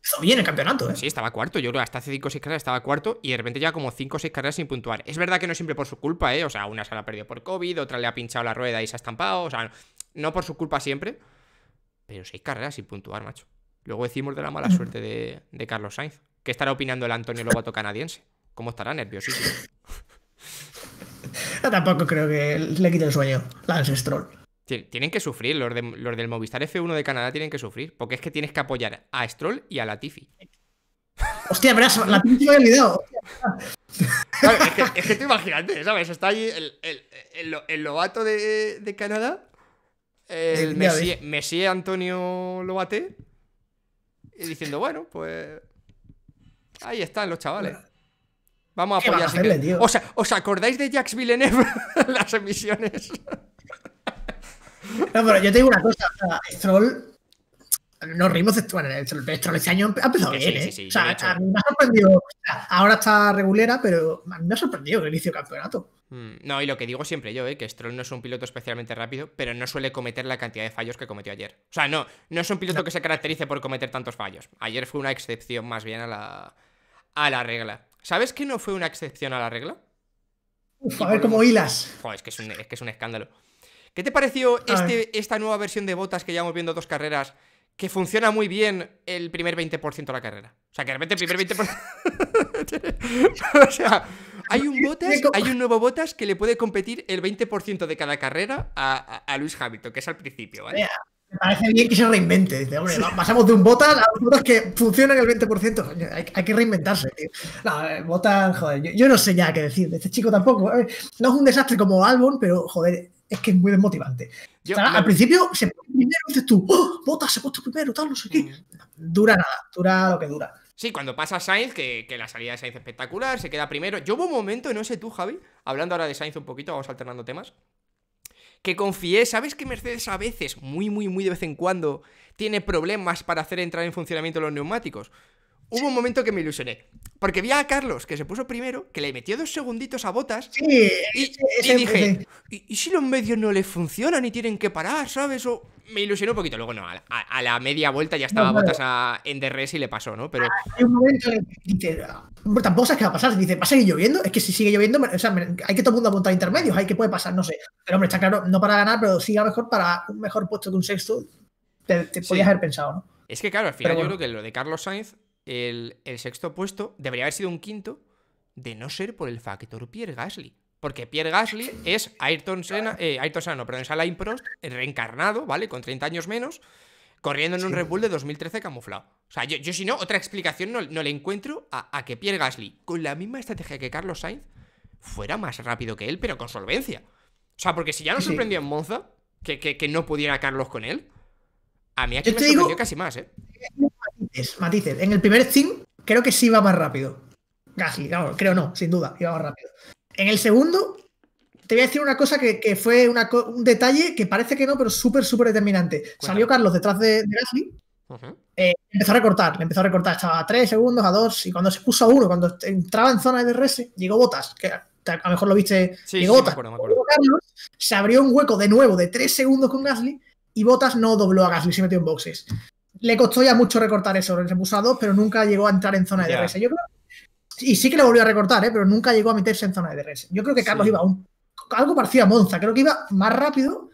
Eso bien el campeonato, ¿eh? Sí, estaba cuarto. Yo creo hasta hace 5 o 6 carreras estaba cuarto y de repente ya como 5 o 6 carreras sin puntuar. Es verdad que no siempre por su culpa, ¿eh? O sea, una se la ha perdido por COVID, otra le ha pinchado la rueda y se ha estampado. O sea, no, por su culpa siempre, pero seis carreras sin puntuar, macho. Luego decimos de la mala suerte de, Carlos Sainz. ¿Qué estará opinando el Antonio Lobato canadiense? ¿Cómo estará? Nerviosísimo. tampoco creo que le quite el sueño. Lance Stroll. Tienen que sufrir, los, del Movistar F1 de Canadá tienen que sufrir, porque es que tienes que apoyar a Stroll y a Latifi. Hostia, verás, La última del video. es, que, es imagínate, ¿sabes? Está allí el, el, Lobato de, Canadá, el Messi, Antonio Lobate, y diciendo, bueno, pues ahí están los chavales. Vamos a apoyar. A Stroll ¿Os, ¿Os acordáis de Jacques Villeneuve? Las emisiones. No, pero yo te digo una cosa, Stroll no rimos de este, Stroll este año ha empezado bien, ¿eh? o sea, ha sorprendido. ahora está regulera, pero me ha sorprendido el inicio del campeonato. Mm, no, y lo que digo siempre yo, ¿eh? que Stroll no es un piloto especialmente rápido, pero no suele cometer la cantidad de fallos que cometió ayer. O sea, no, no es un piloto que se caracterice por cometer tantos fallos. Ayer fue una excepción más bien a la, a la regla. ¿Sabes que no fue una excepción a la regla? a ver cómo hilas. es que es un escándalo. ¿Qué te pareció este, esta nueva versión de botas que llevamos viendo dos carreras? Que funciona muy bien el primer 20% de la carrera. O sea, que de repente el primer 20%. o sea, hay un botas, hay un nuevo botas que le puede competir el 20% de cada carrera a, Luis Hamilton, que es al principio, ¿vale? Me parece bien que se reinvente. hombre, pasamos de un Botas a un Botas que funcionan el 20%. Hay, que reinventarse, tío. No, eh, Botas, joder, yo, no sé ya qué decir de este chico tampoco. Eh. No es un desastre como Albon, pero, joder, es que es muy desmotivante. Al principio se pone primero dices tú, ¡oh! Bota se ha primero, tal, no sé qué. Mm. Dura nada, dura lo que dura. Sí, cuando pasa Sainz, que, la salida de Sainz espectacular, se queda primero. Yo hubo un momento, no sé tú, Javi, hablando ahora de Sainz un poquito, vamos alternando temas, que confié, ¿sabes que Mercedes a veces, muy, muy, muy de vez en cuando, tiene problemas para hacer entrar en funcionamiento los neumáticos? hubo un momento que me ilusioné. Porque vi a Carlos, que se puso primero, que le metió dos segunditos a botas. y, dije, ¿y, si los medios no le funcionan y tienen que parar, sabes? O me ilusionó un poquito. Luego, no, a la, media vuelta ya estaba botas a, en DRS y le pasó, ¿no? Pero. Ah, hay un momento que dice, tampoco sabes qué va a pasar. Dice, ¿va a seguir lloviendo? Es que si sigue lloviendo, hay que todo el mundo apuntar intermedios, hay que puede pasar, no sé. Pero, hombre, está claro, no para ganar, pero sí a lo mejor para un mejor puesto que un sexto, te, podías haber pensado, ¿no? Es que, claro, al final yo creo que lo de Carlos Sainz el, sexto puesto debería haber sido un quinto, de no ser por el factor Pierre Gasly. Porque Pierre Gasly es Ayrton Senna, eh, Ayrton Senna, perdón, es Alain Prost, reencarnado, ¿vale? Con 30 años menos, corriendo en un Red Bull de 2013 camuflado. O sea, yo, si no, otra explicación no, le encuentro a, que Pierre Gasly, con la misma estrategia que Carlos Sainz, fuera más rápido que él, pero con solvencia. O sea, porque si ya nos sorprendió en Monza, que, no pudiera Carlos con él, a mí aquí me sorprendió casi más, ¿eh? es matices. En el primer Steam creo que sí iba más rápido. Gasly, creo no, sin duda, iba más rápido. En el segundo, te voy a decir una cosa que, fue un detalle que parece que no, pero súper, súper determinante. Salió Carlos detrás de, Gasly, eh, empezó a recortar, le empezó a recortar, estaba a 3 segundos, a 2, y cuando se puso a 1, cuando entraba en zona de DRS, llegó Botas, que a lo mejor lo viste, llegó Botas. se abrió un hueco de nuevo de 3 segundos con Gasly, y Botas no dobló a Gasly, se metió en boxes le costó ya mucho recortar eso, se puso a pero nunca llegó a entrar en zona de DRS. y sí que le volvió a recortar, ¿eh? pero nunca llegó a meterse en zona de DRS. Yo creo que Carlos iba a un, algo parecía Monza, creo que iba más rápido,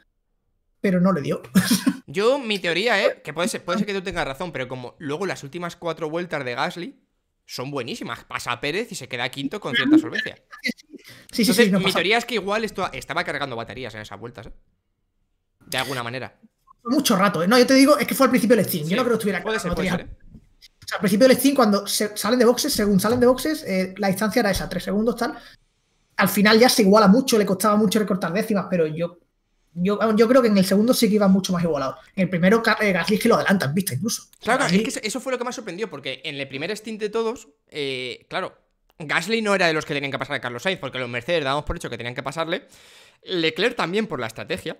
pero no le dio. Yo, mi teoría eh que puede ser, puede ser que tú tengas razón, pero como luego las últimas cuatro vueltas de Gasly son buenísimas, pasa a Pérez y se queda quinto con cierta solvencia. Sí, sí, sí, mi teoría es que igual esto estaba cargando baterías en esas vueltas, ¿eh? de alguna manera mucho rato. ¿eh? No, yo te digo, es que fue al principio del Steam. yo no creo que estuviera ¿eh? O sea, al principio del Steam, cuando salen de boxes, según salen de boxes, eh, la distancia era esa, Tres segundos, tal. Al final ya se iguala mucho, le costaba mucho recortar décimas, pero yo, yo, yo creo que en el segundo sí que iba mucho más igualado En el primero, Gasly es que lo adelantan, ¿viste? incluso. Claro, es que eso fue lo que más sorprendió, porque en el primer Steam de todos, claro, Gasly no era de los que tenían que pasar a Carlos Sainz, porque los Mercedes damos por hecho que tenían que pasarle. Leclerc también por la estrategia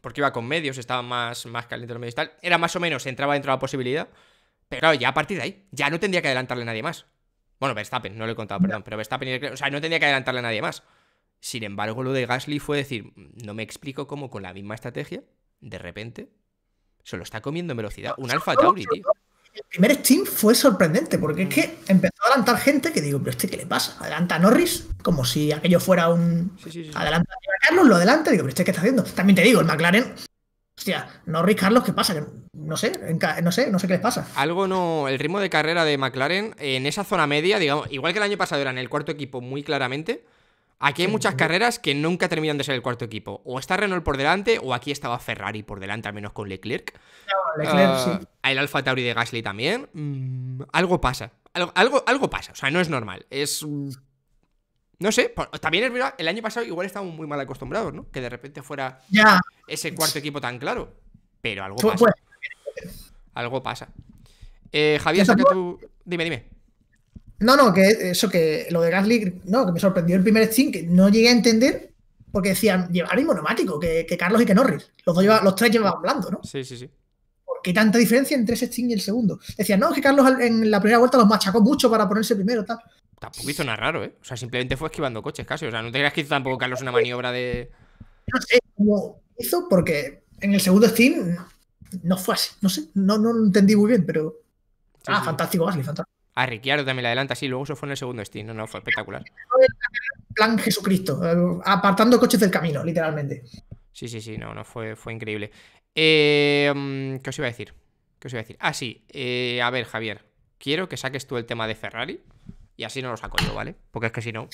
porque iba con medios, estaba más, más caliente los medios y tal. Era más o menos, entraba dentro de la posibilidad. Pero ya a partir de ahí, ya no tendría que adelantarle a nadie más. Bueno, Verstappen, no lo he contado, perdón, pero Verstappen, o sea, no tendría que adelantarle a nadie más. Sin embargo, lo de Gasly fue decir, no me explico cómo con la misma estrategia, de repente, se lo está comiendo en velocidad. Un Alfa Tauri, tío el primer Steam fue sorprendente, porque es que mm. empezó a adelantar gente que digo, pero este, ¿qué le pasa? Adelanta a Norris, como si aquello fuera un... Sí, sí, Adelanta a Carlos, lo adelanta, digo, pero este, ¿qué está haciendo? También te digo, el McLaren... Hostia, Norris, Carlos, ¿qué pasa? No sé, no sé, no sé qué les pasa. Algo no... El ritmo de carrera de McLaren en esa zona media, digamos, igual que el año pasado era en el cuarto equipo muy claramente... Aquí hay muchas carreras que nunca terminan de ser el cuarto equipo. O está Renault por delante, o aquí estaba Ferrari por delante, al menos con Leclerc. Leclerc ah, El Alfa Tauri de Gasly también. Mm, algo pasa. Algo, algo, pasa. O sea, no es normal. Es. Mm, no sé. También el año pasado igual estábamos muy mal acostumbrados, ¿no? Que de repente fuera ese cuarto equipo tan claro. Pero algo pues, pasa. Pues. Algo pasa. Eh, Javier, tú. Dime, dime. No, no, que eso que lo de Gasly, no, que me sorprendió el primer Steam, que no llegué a entender, porque decían llevar el monomático, que, que, Carlos y que Norris. Los, los tres llevaban blando, ¿no? Sí, sí, sí. ¿Por qué tanta diferencia entre ese Steam y el segundo? Decían, no, que Carlos en la primera vuelta los machacó mucho para ponerse primero, tal. Tampoco hizo nada raro, ¿eh? O sea, simplemente fue esquivando coches casi. O sea, no te que hizo tampoco Carlos una maniobra de. No sé cómo hizo, porque en el segundo Steam no fue así. No sé, no, lo entendí muy bien, pero. ah, fantástico Gasly, fantástico. A Ricciardo también le adelanta, sí, luego eso fue en el segundo Steam, no, no, fue espectacular. Plan Jesucristo, eh, apartando coches del camino, literalmente. Sí, sí, sí, no, no, fue, fue increíble. Eh, mm, ¿Qué os iba a decir? ¿Qué os iba a decir? Ah, sí, eh, a ver, Javier, quiero que saques tú el tema de Ferrari y así no lo saco yo, ¿vale? Porque es que si no.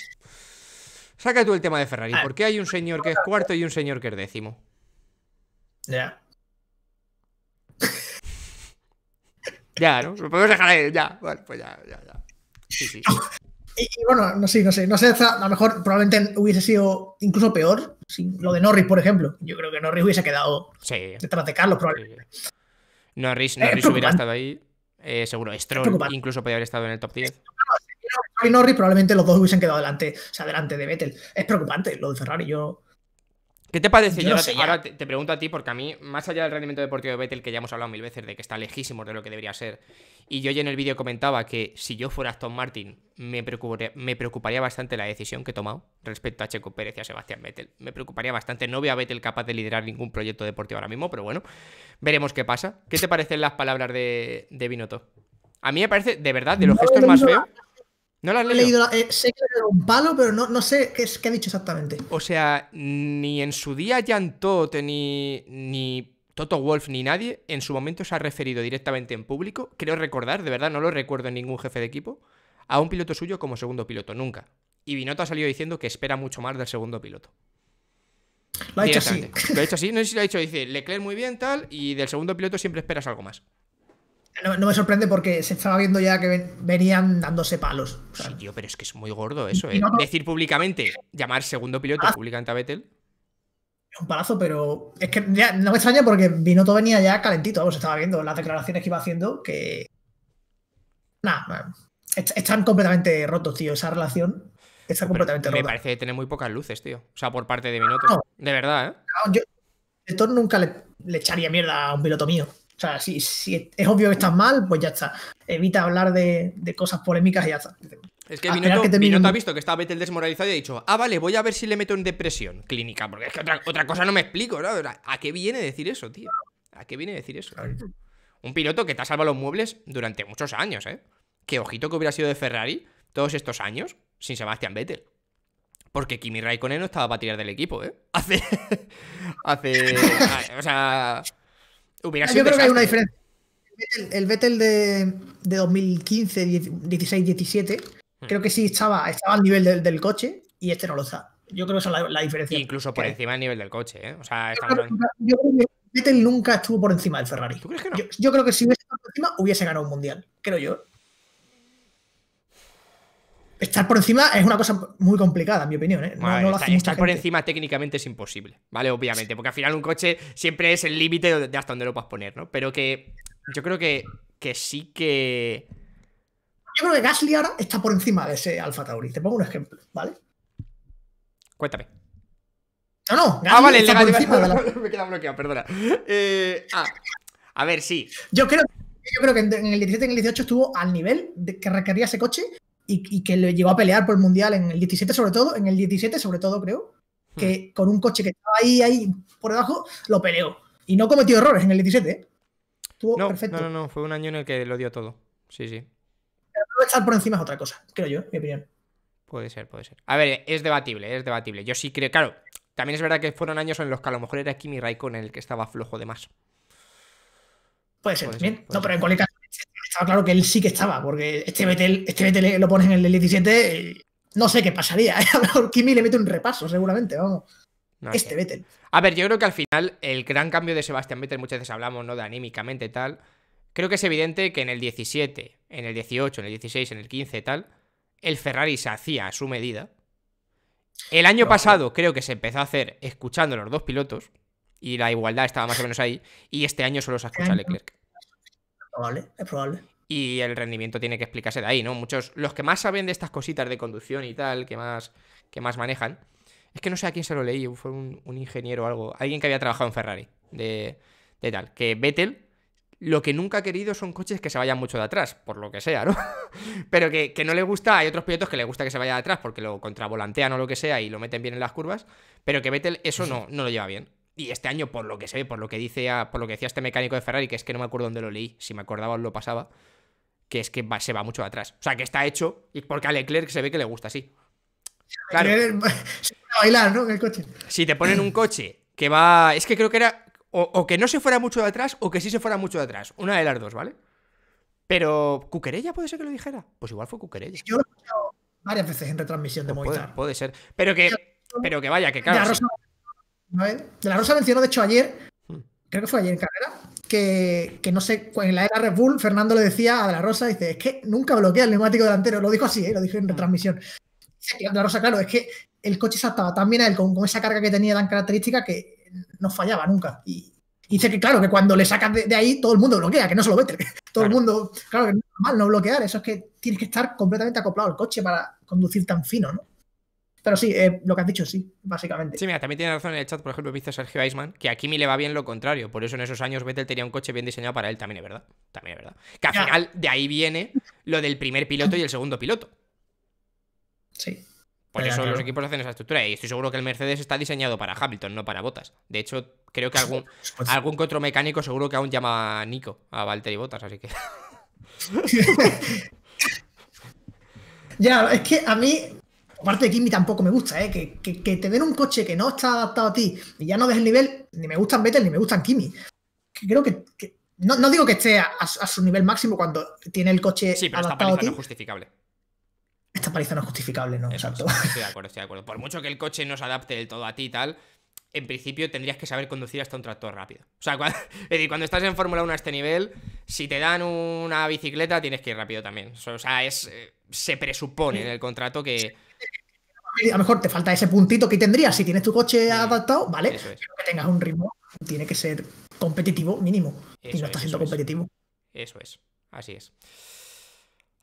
Saca tú el tema de Ferrari. Ah. ¿Por qué hay un señor que es cuarto y un señor que es décimo? Ya. Ya, ¿no? Lo podemos dejar ahí, ya. Bueno, pues ya, ya, ya. Sí, sí. Y, bueno, no sé, no sé, no sé, a lo mejor probablemente hubiese sido incluso peor lo de Norris, por ejemplo. Yo creo que Norris hubiese quedado detrás de Carlos, probablemente. Norris, hubiera estado ahí, eh, seguro. Stroll incluso podría haber estado en el top 10. Norris, probablemente los dos hubiesen quedado adelante o sea, delante de Vettel. Es preocupante lo de Ferrari, yo ¿Qué te parece? Yo, ahora te, pregunto a ti, porque a mí, más allá del rendimiento deportivo de Vettel, que ya hemos hablado mil veces de que está lejísimo de lo que debería ser, y yo ya en el vídeo comentaba que si yo fuera Aston Martin, me preocuparía, me preocuparía bastante la decisión que he tomado respecto a Checo Pérez y a Sebastián Vettel. Me preocuparía bastante. No veo a Vettel capaz de liderar ningún proyecto deportivo ahora mismo, pero bueno, veremos qué pasa. ¿Qué te parecen las palabras de, de Binotto? A mí me parece, de verdad, de los gestos más feos. ¿No la he leído? Eh, sé que era un palo, pero no, sé qué, es, qué ha dicho exactamente. O sea, ni en su día Jan Tote, ni, ni Toto Wolf, ni nadie en su momento se ha referido directamente en público, creo recordar, de verdad no lo recuerdo en ningún jefe de equipo, a un piloto suyo como segundo piloto, nunca. Y Binotto ha salido diciendo que espera mucho más del segundo piloto. Lo ha hecho así. Lo ha hecho así, no sé si lo ha dicho, dice Leclerc muy bien, tal, y del segundo piloto siempre esperas algo más. No, me sorprende porque se estaba viendo ya que venían dándose palos. Sí, tío, pero es que es muy gordo eso, ¿eh? Decir públicamente, llamar segundo piloto públicamente a Vettel. Un palazo, pero es que no me extraña porque Binotto venía ya calentito, vamos, estaba viendo las declaraciones que iba haciendo que. Nada, están completamente rotos, tío, esa relación. Está completamente rota. Me parece tener muy pocas luces, tío. O sea, por parte de Binotto. de verdad, ¿eh? yo, esto nunca le echaría mierda a un piloto mío. O sea, si, es obvio que estás mal, pues ya está. Evita hablar de, cosas polémicas y ya está. Es que Binotto, ha visto que está Vettel desmoralizado y ha dicho, ah, vale, voy a ver si le meto en depresión clínica, porque es que otra, cosa no me explico, ¿no? ¿A qué viene decir eso, tío? ¿A qué viene decir eso? Un piloto que te ha salvado los muebles durante muchos años, ¿eh? Que ojito que hubiera sido de Ferrari todos estos años sin Sebastián Vettel. Porque Kimi Raikkonen no estaba para tirar del equipo, ¿eh? Hace... hace... o sea... Ah, yo creo que hay una diferencia. El, Vettel de, de, 2015, 16, 17, creo que sí estaba, estaba al nivel del, coche y este no lo está. Yo creo que esa es la, diferencia. Incluso por encima del nivel del coche, ¿eh? O yo creo, Vettel nunca estuvo por encima del Ferrari. yo, yo, creo que si hubiese estado por encima, hubiese ganado un mundial, creo yo estar por encima es una cosa muy complicada, en mi opinión. ¿eh? No, lo hace estar, estar por encima técnicamente es imposible, ¿vale? Obviamente, porque al final un coche siempre es el límite de hasta dónde lo puedes poner, ¿no? Pero que yo creo que, que sí que... Yo creo que Gasly ahora está por encima de ese Alfa Tauri. Te pongo un ejemplo, ¿vale? Cuéntame. No, no. ah, vale, está por me queda bloqueado, perdona. Eh, ah, a ver, sí. Yo creo, que en el 17 y en el 18 estuvo al nivel que requería ese coche y, que lo llegó a pelear por el Mundial en el 17 sobre todo, en el 17 sobre todo creo, hmm. que con un coche que estaba ahí, ahí por debajo, lo peleó. Y no cometió errores en el 17, ¿eh? no, No, no, fue un año en el que lo dio todo. Sí, sí. Pero estar por encima es otra cosa, creo yo, mi opinión. Puede ser, puede ser. A ver, es debatible, es debatible. Yo sí creo, claro, también es verdad que fueron años en los que a lo mejor era Kimi Raikkonen el que estaba flojo de más. Puede ser, no, pero en cualquier estaba claro que él sí que estaba, porque este Vettel, este Vettel lo pones en el 17, eh, no sé qué pasaría. ¿eh? A Kimi le mete un repaso, seguramente, vamos. este Vettel. A ver, yo creo que al final el gran cambio de Sebastián Vettel, muchas veces hablamos, ¿no? De anímicamente tal. Creo que es evidente que en el 17, en el 18, en el 16, en el 15 tal, el Ferrari se hacía a su medida. El año pasado creo que se empezó a hacer escuchando a los dos pilotos y la igualdad estaba más o menos ahí. Y este año solo se este escucha Leclerc es probable. Y el rendimiento tiene que explicarse de ahí, ¿no? Muchos, los que más saben de estas cositas de conducción y tal, que más, que más manejan, es que no sé a quién se lo leí, fue un, ingeniero o algo, alguien que había trabajado en Ferrari, de, tal, que Vettel lo que nunca ha querido son coches que se vayan mucho de atrás, por lo que sea, ¿no? Pero que, no le gusta, hay otros pilotos que le gusta que se vaya de atrás porque lo contravolantean o lo que sea y lo meten bien en las curvas, pero que Vettel eso no, no lo lleva bien. Y este año, por lo que se ve, por lo que dice ah, por lo que decía este mecánico de Ferrari, que es que no me acuerdo dónde lo leí, si me acordaba o lo pasaba, que es que se va mucho de atrás. O sea, que está hecho y porque a Leclerc se ve que le gusta así. Claro. Se a bailar, ¿no? el coche. Si te ponen un coche que va. Es que creo que era. O, que no se fuera mucho de atrás o que sí se fuera mucho de atrás. Una de las dos, ¿vale? Pero. ¿Cuquerella puede ser que lo dijera? Pues igual fue Cuquerella. Yo lo he escuchado varias veces en retransmisión de pues Puede, ser. Pero que. Pero que vaya, que claro. De la Rosa mencionó, de hecho, ayer, hmm. creo que fue ayer en carrera, que, no sé, en la era Red Bull, Fernando le decía a De la Rosa, dice, es que nunca bloquea el neumático delantero. Lo dijo así, ¿eh? lo dijo en hmm. retransmisión. De la Rosa, claro, es que el coche se adaptaba tan bien a él con, esa carga que tenía tan característica que no fallaba nunca. Y, dice que, claro, que cuando le sacas de, ahí, todo el mundo bloquea, que no se lo Vettel. Todo el mundo, claro, que no es normal no bloquear, eso es que tienes que estar completamente acoplado al coche para conducir tan fino, ¿no? Pero sí, eh, lo que has dicho, sí, básicamente. Sí, mira, también tiene razón en el chat, por ejemplo, a Sergio Eisman, que a Kimi le va bien lo contrario. Por eso en esos años Vettel tenía un coche bien diseñado para él, también es verdad. También es verdad. Que al final de ahí viene lo del primer piloto y el segundo piloto. Sí. Por eso los equipos hacen esa estructura. Y estoy seguro que el Mercedes está diseñado para Hamilton, no para Botas. De hecho, creo que algún, pues, pues. algún otro mecánico seguro que aún llama a Nico, a Valtteri Botas, así que. ya, es que a mí parte de Kimi tampoco me gusta, ¿eh? Que, te den un coche que no está adaptado a ti y ya no ves el nivel, ni me gustan Vettel ni me gustan Kimi. Creo que, no, digo que esté a, su nivel máximo cuando tiene el coche sí, pero esta paliza no es justificable. Esta paliza no es justificable, no, exacto. Estoy de acuerdo, estoy de acuerdo. Por mucho que el coche no se adapte del todo a ti y tal, en principio tendrías que saber conducir hasta un tractor rápido. O sea, cuando, cuando estás en Fórmula 1 a este nivel, si te dan una bicicleta tienes que ir rápido también. O sea, es, eh, se presupone en el contrato que a lo mejor te falta ese puntito que tendrías si tienes tu coche adaptado, ¿vale? que tengas un ritmo, tiene que ser competitivo mínimo. y no estás siendo competitivo. Eso es, así es.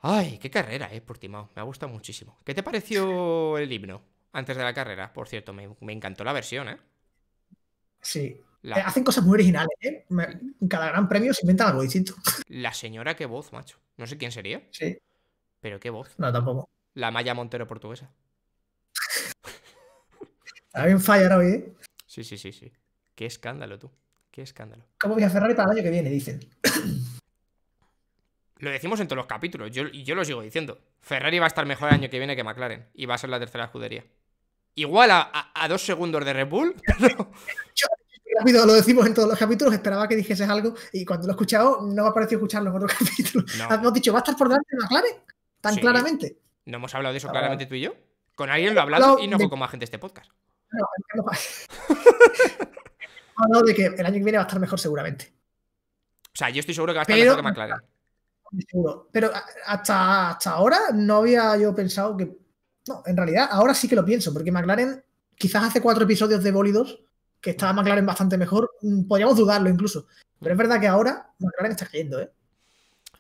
Ay, qué carrera, eh, por Me ha gustado muchísimo. ¿Qué te pareció el himno antes de la carrera? Por cierto, me, encantó la versión, ¿eh? Sí. Eh, hacen cosas muy originales, ¿eh? Cada gran premio se inventan algo distinto. La señora, qué voz, macho. No sé quién sería. Sí. Pero qué voz. No, tampoco. La Maya Montero portuguesa mí un fallar hoy, Sí, sí, sí, sí. Qué escándalo, tú. Qué escándalo. ¿Cómo voy a Ferrari para el año que viene? Dicen. Lo decimos en todos los capítulos, yo, y yo lo sigo diciendo. Ferrari va a estar mejor el año que viene que McLaren, y va a ser la tercera escudería. Igual a, dos segundos de Red Bull. lo decimos en todos los capítulos, esperaba que dijeses algo, y cuando lo he escuchado, no me ha parecido escucharlo en otros capítulos. Hemos dicho, ¿va a estar por delante de McLaren? Tan claramente. ¿No hemos hablado de eso ah. claramente tú y yo? Con alguien lo he hablado y no con más gente este podcast. No, no, de que el año que viene va a estar mejor seguramente. O sea, yo estoy seguro que va a estar mejor que McLaren. Seguro. Pero hasta, hasta ahora no había yo pensado que. No, en realidad, ahora sí que lo pienso, porque McLaren, quizás hace cuatro episodios de bólidos, que estaba mm. McLaren bastante mejor, mm, podríamos dudarlo incluso. Pero es verdad que ahora McLaren está cayendo, ¿eh?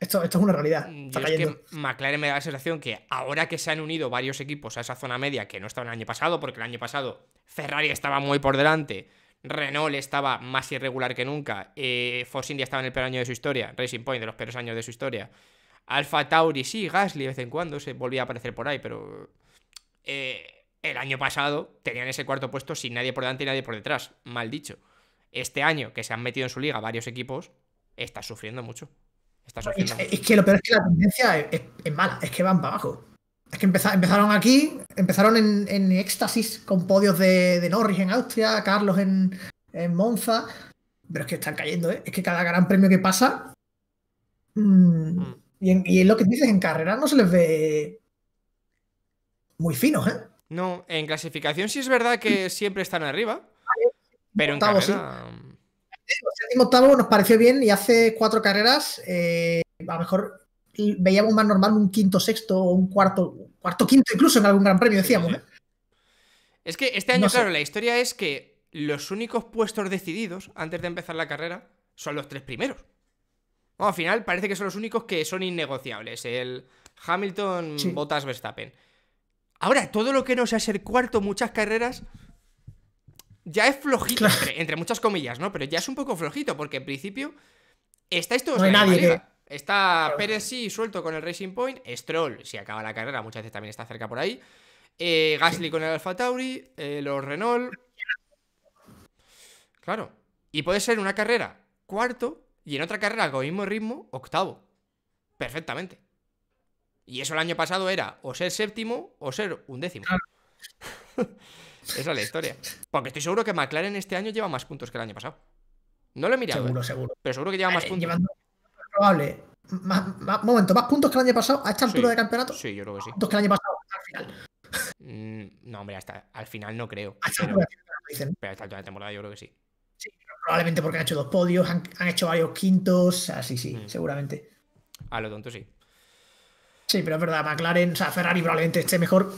Esto, es una realidad. Mm, es McLaren me da la sensación que ahora que se han unido varios equipos a esa zona media que no estaba el año pasado, porque el año pasado Ferrari estaba muy por delante, Renault estaba más irregular que nunca, eh, India estaba en el peor año de su historia, Racing Point de los peores años de su historia, Alfa Tauri, sí, Gasly de vez en cuando se volvía a aparecer por ahí, pero eh, el año pasado tenían ese cuarto puesto sin nadie por delante y nadie por detrás, mal dicho. Este año que se han metido en su liga varios equipos, está sufriendo mucho es, que lo peor es que la tendencia es, mala, es que van para abajo. Es que empezaron, aquí, empezaron en, éxtasis con podios de, de Norris en Austria, Carlos en, Monza, pero es que están cayendo, ¿eh? Es que cada gran premio que pasa. Mm, y, lo que dices, en carrera no se les ve muy finos, ¿eh? No, en clasificación sí es verdad que siempre están arriba, pero en carrera... Mm, séptimo octavo nos pareció bien y hace cuatro carreras, eh, a lo mejor veíamos más normal un quinto sexto o un cuarto, cuarto quinto incluso en algún gran premio, decíamos. Es que este año, claro, la historia es que los únicos puestos decididos antes de empezar la carrera son los tres primeros. al final parece que son los únicos que son innegociables. El Hamilton, Bottas, Verstappen. Ahora, todo lo que no sea ser cuarto, muchas carreras, ya es flojito, entre, muchas comillas, ¿no? Pero ya es un poco flojito, porque en principio está esto Está Pérez sí suelto con el Racing Point, Stroll, si acaba la carrera, muchas veces también está cerca por ahí. Eh, Gasly con el Alfa Tauri, eh, los Renault. Claro. Y puede ser una carrera cuarto y en otra carrera con el mismo ritmo, octavo. Perfectamente. Y eso el año pasado era o ser séptimo o ser undécimo. Esa es la historia. Porque estoy seguro que McLaren este año lleva más puntos que el año pasado. No lo he mirado. Seguro, ¿eh? seguro. Pero seguro que lleva más eh, puntos. probable. momento, más puntos que el año pasado a esta altura de campeonato. Sí, yo creo que sí. dos que el año pasado al final. Mm, no, hombre, hasta al final no creo. pero, dicen. pero hasta de temporada yo creo que sí. Sí, probablemente porque han hecho dos podios, han, hecho varios quintos, así sí, mm. seguramente. A lo tonto sí. Sí, pero es verdad, McLaren, o sea, Ferrari probablemente esté mejor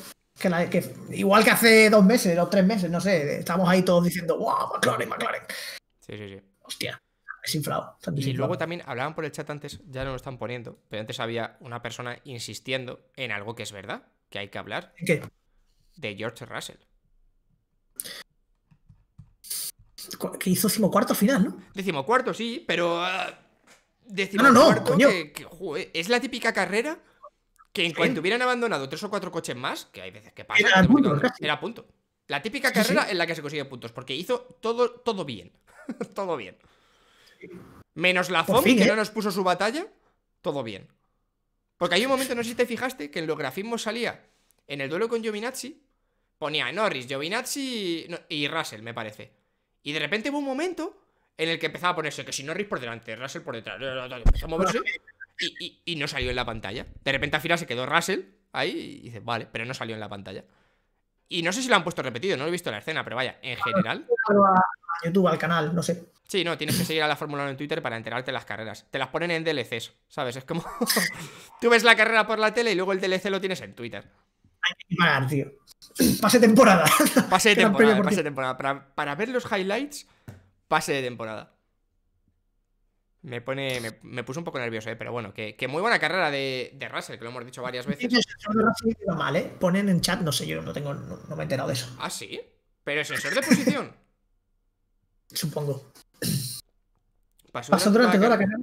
igual que hace dos meses o tres meses, no sé, estamos ahí todos diciendo, wow, McLaren, McLaren. Sí, sí, sí. Hostia, es inflado. Y luego también hablaban por el chat antes, ya no lo están poniendo, pero antes había una persona insistiendo en algo que es verdad, que hay que hablar. ¿Qué? De George Russell. Que hizo cuarto final, ¿no? cuarto, sí, pero. Ah, no, no, coño. es la típica carrera que en cuanto hubieran abandonado tres o cuatro coches más, que hay veces que pasa, era, punto, La típica carrera en la que se consigue puntos, porque hizo todo, todo bien. todo bien. Menos la FOM, que ¿eh? no nos puso su batalla, todo bien. Porque hay un momento, no sé si te fijaste, que en los grafismos salía, en el duelo con Giovinazzi, ponía Norris, Giovinazzi y Russell, me parece. Y de repente hubo un momento en el que empezaba a ponerse que si Norris por delante, Russell por detrás, a moverse y, no salió en la pantalla. De repente a se quedó Russell ahí y dice, vale, pero no salió en la pantalla. Y no sé si lo han puesto repetido, no lo he visto la escena, pero vaya, en general. YouTube, al canal, no sé. Sí, no, tienes que seguir a la Fórmula 1 en Twitter para enterarte de las carreras. Te las ponen en DLCs, ¿sabes? Es como. Tú ves la carrera por la tele y luego el DLC lo tienes en Twitter. Hay que tío. Pase temporada. Pase de temporada, pase temporada. Para, para ver los highlights, pase de temporada. Me pone. Me, me puso un poco nervioso, ¿eh? pero bueno, que, muy buena carrera de, de, Russell, que lo hemos dicho varias veces. Eh. Ponen en chat, no sé, yo no tengo, no, me he enterado de eso. ¿Ah, sí? Pero el sensor de posición. Supongo. Pasó, durante toda la carrera.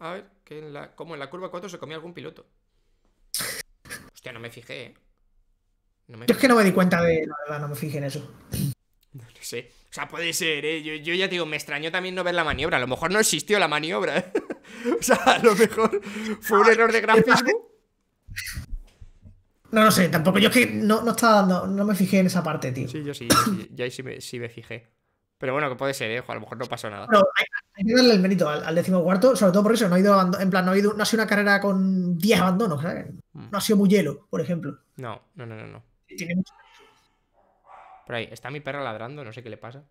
A ver, que en la, como en la curva 4 se comía algún piloto. Hostia, no me fijé, eh. es que no me di cuenta de, la verdad, no me fijé en eso. No, lo sé. O sea, puede ser, ¿eh? Yo, ya te digo, me extrañó también no ver la maniobra. A lo mejor no existió la maniobra. ¿eh? o sea, a lo mejor fue un ah, error de grafismo. Eh, no, no sé, tampoco. Yo es que no, no estaba No me fijé en esa parte, tío. Sí, yo sí. Yo, ahí sí me, fijé. Pero bueno, que puede ser, ¿eh? a lo mejor no pasó nada. hay, que darle el mérito al, al, décimo sobre todo por eso. No ha ido En plan, no ha, sido una carrera con 10 abandonos, ¿sabes? Mm. No ha sido muy hielo, por ejemplo. No, no, no, no. no por ahí. Está mi perra ladrando, no sé qué le pasa.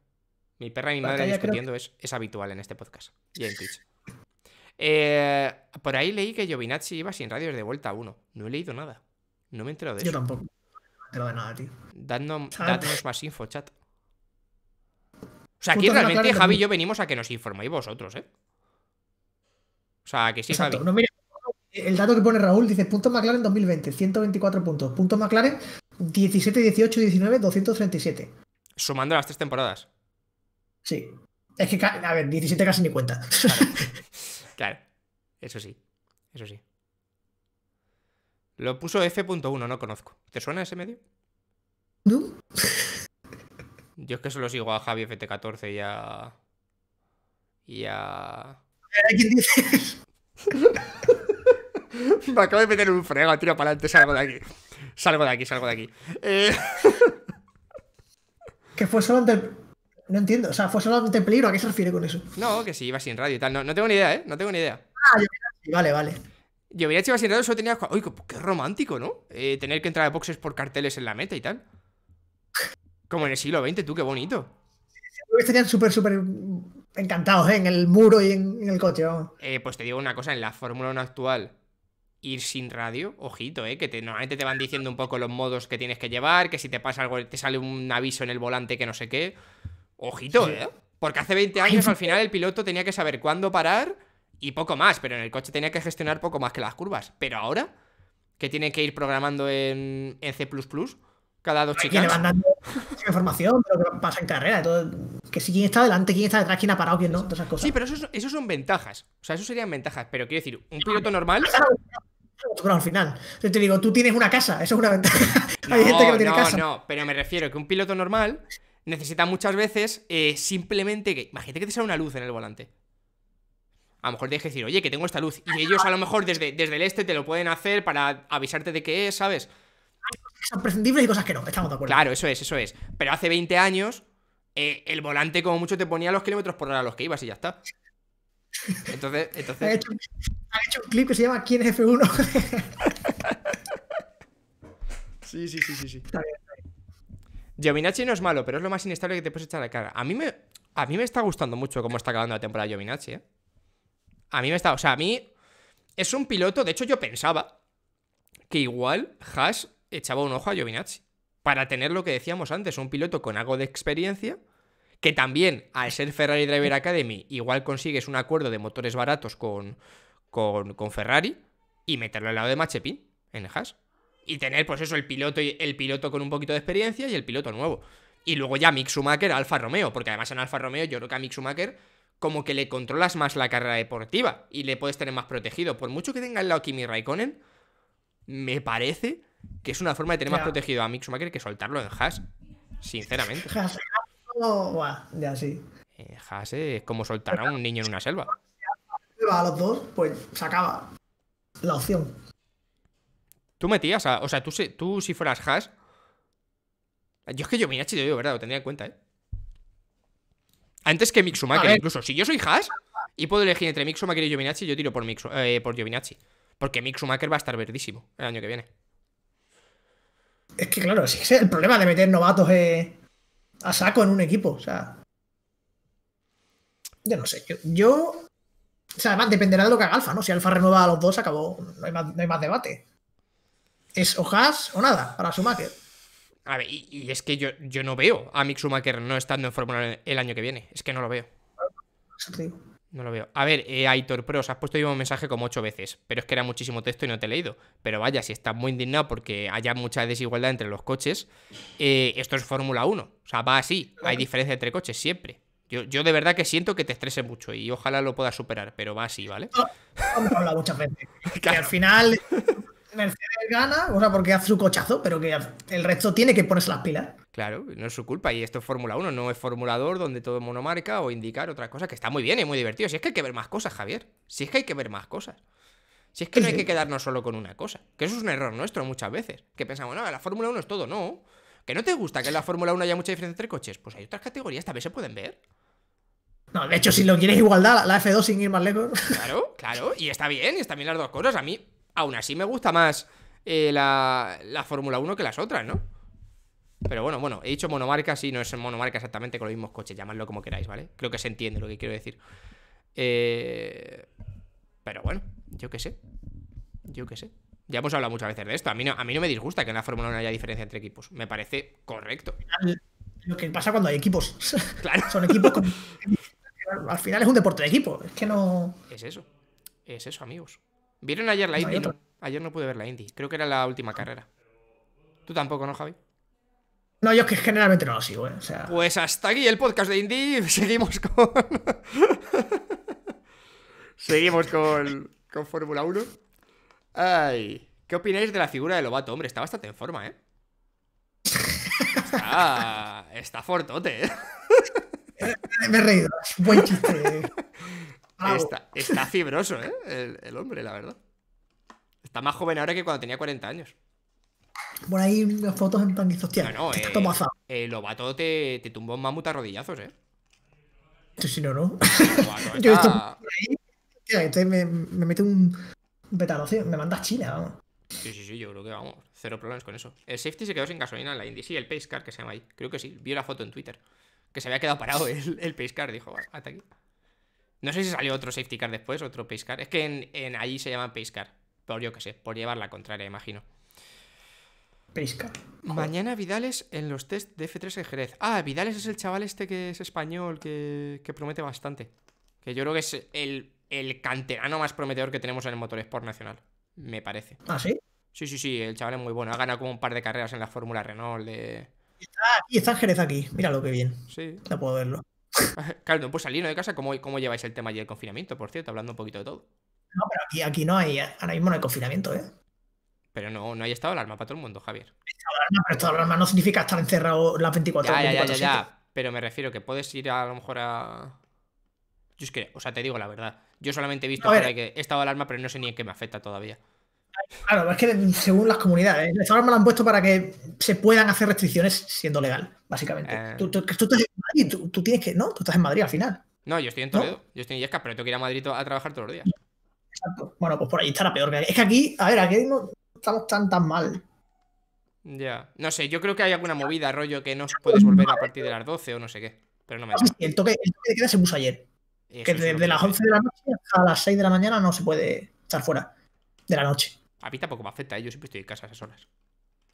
Mi perra y mi madre discutiendo es, habitual en este podcast y en Twitch. Eh, por ahí leí que Giovinazzi iba sin radios de vuelta a uno. No he leído nada. No me he enterado de eso. Yo tampoco. No he de nada, tío. Dadnos, más info, chat. O sea, aquí realmente Javi y yo venimos a que nos informéis vosotros, ¿eh? O sea, que sí, Javi. el dato que pone Raúl dice: puntos McLaren 2020, 124 puntos. Puntos McLaren 17, 18, 19, 237. Sumando las tres temporadas. Sí. Es que, a ver, 17 casi ni cuenta. Claro. Eso sí. Eso sí. Lo puso F.1, no conozco. ¿Te suena ese medio? No. Yo es que solo sigo a Javi FT14 y a. Y a. Me acabo de meter un frego, tiro para adelante, salgo de aquí. Salgo de aquí, salgo de aquí. Eh, que fue solo ante No entiendo, o sea, fue solo ante peligro, ¿a qué se refiere con eso? No, que si iba sin radio y tal, no, tengo ni idea, ¿eh? No tengo ni idea. Ah, vale, vale. Yo veía iba sin radio, solo tenía... Uy, qué romántico, ¿no? Eh, tener que entrar a boxes por carteles en la meta y tal. Como en el siglo XX, tú, qué bonito. estarían súper, súper encantados ¿eh? en el muro y en, el coche, eh, pues te digo una cosa, en la Fórmula 1 actual ir sin radio, ojito, eh, que te, normalmente te van diciendo un poco los modos que tienes que llevar, que si te pasa algo te sale un aviso en el volante que no sé qué. Ojito, eh, Porque hace 20 años al final el piloto tenía que saber cuándo parar y poco más, pero en el coche tenía que gestionar poco más que las curvas. Pero ahora, que tiene que ir programando en, en C ⁇ cada dos chicas. Y le van información, pero que pasa en carrera. que si quién está adelante quién está detrás, quién ha parado, quién no, todas esas cosas. Sí, pero eso, son ventajas. O sea, eso serían ventajas. Pero quiero decir, un piloto normal. al final. te digo, tú tienes una casa, eso es una ventaja. No, Hay gente que no tiene no, No, pero me refiero que un piloto normal necesita muchas veces eh, simplemente que. Imagínate que te sale una luz en el volante. A lo mejor tienes que decir, oye, que tengo esta luz. Y ellos a lo mejor desde, desde el este te lo pueden hacer para avisarte de qué es, ¿sabes? son prescindibles y cosas que no, estamos de acuerdo. Claro, eso es, eso es. Pero hace 20 años, eh, el volante como mucho te ponía los kilómetros por hora a los que ibas y ya está. Entonces, entonces... Ha, hecho, un clip que se llama ¿Quién es F1? sí, sí, sí, sí, sí. no es malo, pero es lo más inestable que te puedes echar a la cara. A mí me, a mí me está gustando mucho cómo está acabando la temporada Giovinacci, ¿eh? A mí me está, o sea, a mí es un piloto, de hecho yo pensaba que igual Haas echaba un ojo a Giovinazzi. Para tener lo que decíamos antes, un piloto con algo de experiencia, que también, al ser Ferrari Driver Academy, igual consigues un acuerdo de motores baratos con, con, Ferrari y meterlo al lado de Machepin en el Haas. Y tener, pues eso, el piloto, el piloto con un poquito de experiencia y el piloto nuevo. Y luego ya Mick Schumacher, Alfa Romeo, porque además en Alfa Romeo yo creo que a Mick Schumacher como que le controlas más la carrera deportiva y le puedes tener más protegido. Por mucho que tenga el lado Kimi Raikkonen, me parece que es una forma de tener más protegido a Mixumaker que soltarlo en Haas, sinceramente. Eh, Haas, es como soltar a un niño en una selva. A los dos, pues se acaba la opción. Tú metías O sea, tú, si fueras Haas. Yo es que yo te ¿verdad? Lo tendría en cuenta, ¿eh? Antes que Mixumaker incluso. Si yo soy Hash y puedo elegir entre Mixumaker y Giovinacci, yo tiro por, Mixu, eh, por Giovinacci. Porque Mixumaker va a estar verdísimo el año que viene. Es que claro, sí es el problema de meter novatos eh, a saco en un equipo. O sea. Yo no sé. Yo, O sea, además dependerá de lo que haga Alfa, ¿no? Si Alfa renueva a los dos, acabó. No hay más, debate. Es o o nada para Schumacher. A ver, y, es que yo, yo no veo a Mick Schumacher no estando en Fórmula el año que viene. Es que no lo veo. No lo veo. A ver, eh, Aitor Pros, has puesto yo un mensaje como ocho veces, pero es que era muchísimo texto y no te he leído. Pero vaya, si estás muy indignado porque haya mucha desigualdad entre los coches, eh, esto es Fórmula 1. O sea, va así. Hay diferencia entre coches siempre. Yo, de verdad que siento que te estrese mucho y ojalá lo puedas superar, pero va así, ¿vale? hemos hablado muchas veces. al final Mercedes gana, o sea, porque hace su cochazo, pero que el resto tiene que ponerse las pilas. Claro, no es su culpa. Y esto es Fórmula 1, no es formulador donde todo monomarca o indicar otra cosa que está muy bien y muy divertido. Si es que hay que ver más cosas, Javier. Si es que hay que ver más cosas. Si es que no hay que quedarnos solo con una cosa. Que eso es un error nuestro muchas veces. Que pensamos, no, la Fórmula 1 es todo. No. ¿Que no te gusta que en la Fórmula 1 haya mucha diferencia entre coches? Pues hay otras categorías, también se pueden ver. No, de hecho, si lo quieres igualdad, la F2 sin ir más lejos. Claro, claro. Y está bien, y están bien las dos cosas. A mí, aún así, me gusta más eh, la, la Fórmula 1 que las otras, ¿no? Pero bueno, bueno, he dicho monomarca, sí, no es monomarca exactamente con los mismos coches, llamadlo como queráis, ¿vale? Creo que se entiende lo que quiero decir. Eh, pero bueno, yo qué sé. Yo qué sé. Ya hemos hablado muchas veces de esto. A mí no, a mí no me disgusta que en la Fórmula 1 haya diferencia entre equipos. Me parece correcto. Lo que pasa cuando hay equipos. Claro. Son equipos Al final es un deporte de equipo. Es que no. Es eso. Es eso, amigos. ¿Vieron ayer la Indy? Ayer no pude ver la Indy. Creo que era la última carrera. ¿Tú tampoco, no, Javi? No, yo es que generalmente no lo sigo, eh, Pues hasta aquí el podcast de Indy Seguimos con. Seguimos con, con Fórmula 1. Ay. ¿Qué opináis de la figura de Lobato? Hombre, está bastante en forma, ¿eh? Está. Está fortote, ¿eh? Me he reído. Buen chiste. Está, fibroso, ¿eh? El, el hombre, la verdad. Está más joven ahora que cuando tenía 40 años. Por ahí las fotos en plan hostia, no, no, está eh, pasado. El Lobato te, te tumbó un mamut rodillazos, ¿eh? Sí, sí, no, no. Yo entonces me, me mete un petado, me manda a China, Sí, sí, sí, yo creo que vamos. Cero problemas con eso. El safety se quedó sin gasolina en la Indy. Sí, el pace car que se llama ahí. Creo que sí. vi la foto en Twitter. Que se había quedado parado el, el pace car. Dijo, hasta aquí. No sé si salió otro safety car después, otro pace car. Es que en, en allí se llama pace car. Por yo que sé, por llevar la contraria, imagino. Prisca. Mañana Vidales en los test de F3 en Jerez. Ah, Vidales es el chaval este que es español, que, promete bastante. Que yo creo que es el, el canterano más prometedor que tenemos en el Motorsport Nacional, me parece. ¿Ah, sí? Sí, sí, sí, el chaval es muy bueno. Ha ganado como un par de carreras en la Fórmula Renault. De... Está Jerez aquí. Míralo que bien. Sí. No puedo verlo. claro, pues puedo de casa. ¿Cómo, ¿Cómo lleváis el tema y el confinamiento, por cierto? Hablando un poquito de todo. No, pero aquí, aquí no hay, ahora mismo no hay confinamiento, ¿eh? Pero no, no hay estado de alarma para todo el mundo, Javier. Estado de alarma, pero estado de alarma no significa estar encerrado las 24 horas. Ya, ya, ya, Pero me refiero que puedes ir a, lo mejor a. Yo es que, o sea, te digo la verdad. Yo solamente he visto que he estado de alarma, pero no sé ni en qué me afecta todavía. Claro, es que según las comunidades, el de alarma lo han puesto para que se puedan hacer restricciones siendo legal, básicamente. Eh. Tú, tú, estás en Madrid, tienes que. No, tú estás en Madrid al final. No, yo estoy en Toledo, yo estoy en Yesca, pero tengo que ir a Madrid a trabajar todos los días. Exacto. Bueno, pues por ahí estará peor. Es que aquí, a ver, aquí no, estamos tan tan mal. Ya, no sé, yo creo que hay alguna movida, rollo, que no puedes volver a partir de las 12 o no sé qué. Pero no me. Ah, da el, toque, de queda se puso ayer. que desde las 11 de la noche hasta las 6 de la mañana no se puede estar fuera de la noche. A mí tampoco me afecta, ¿eh? yo siempre estoy en casa a esas horas.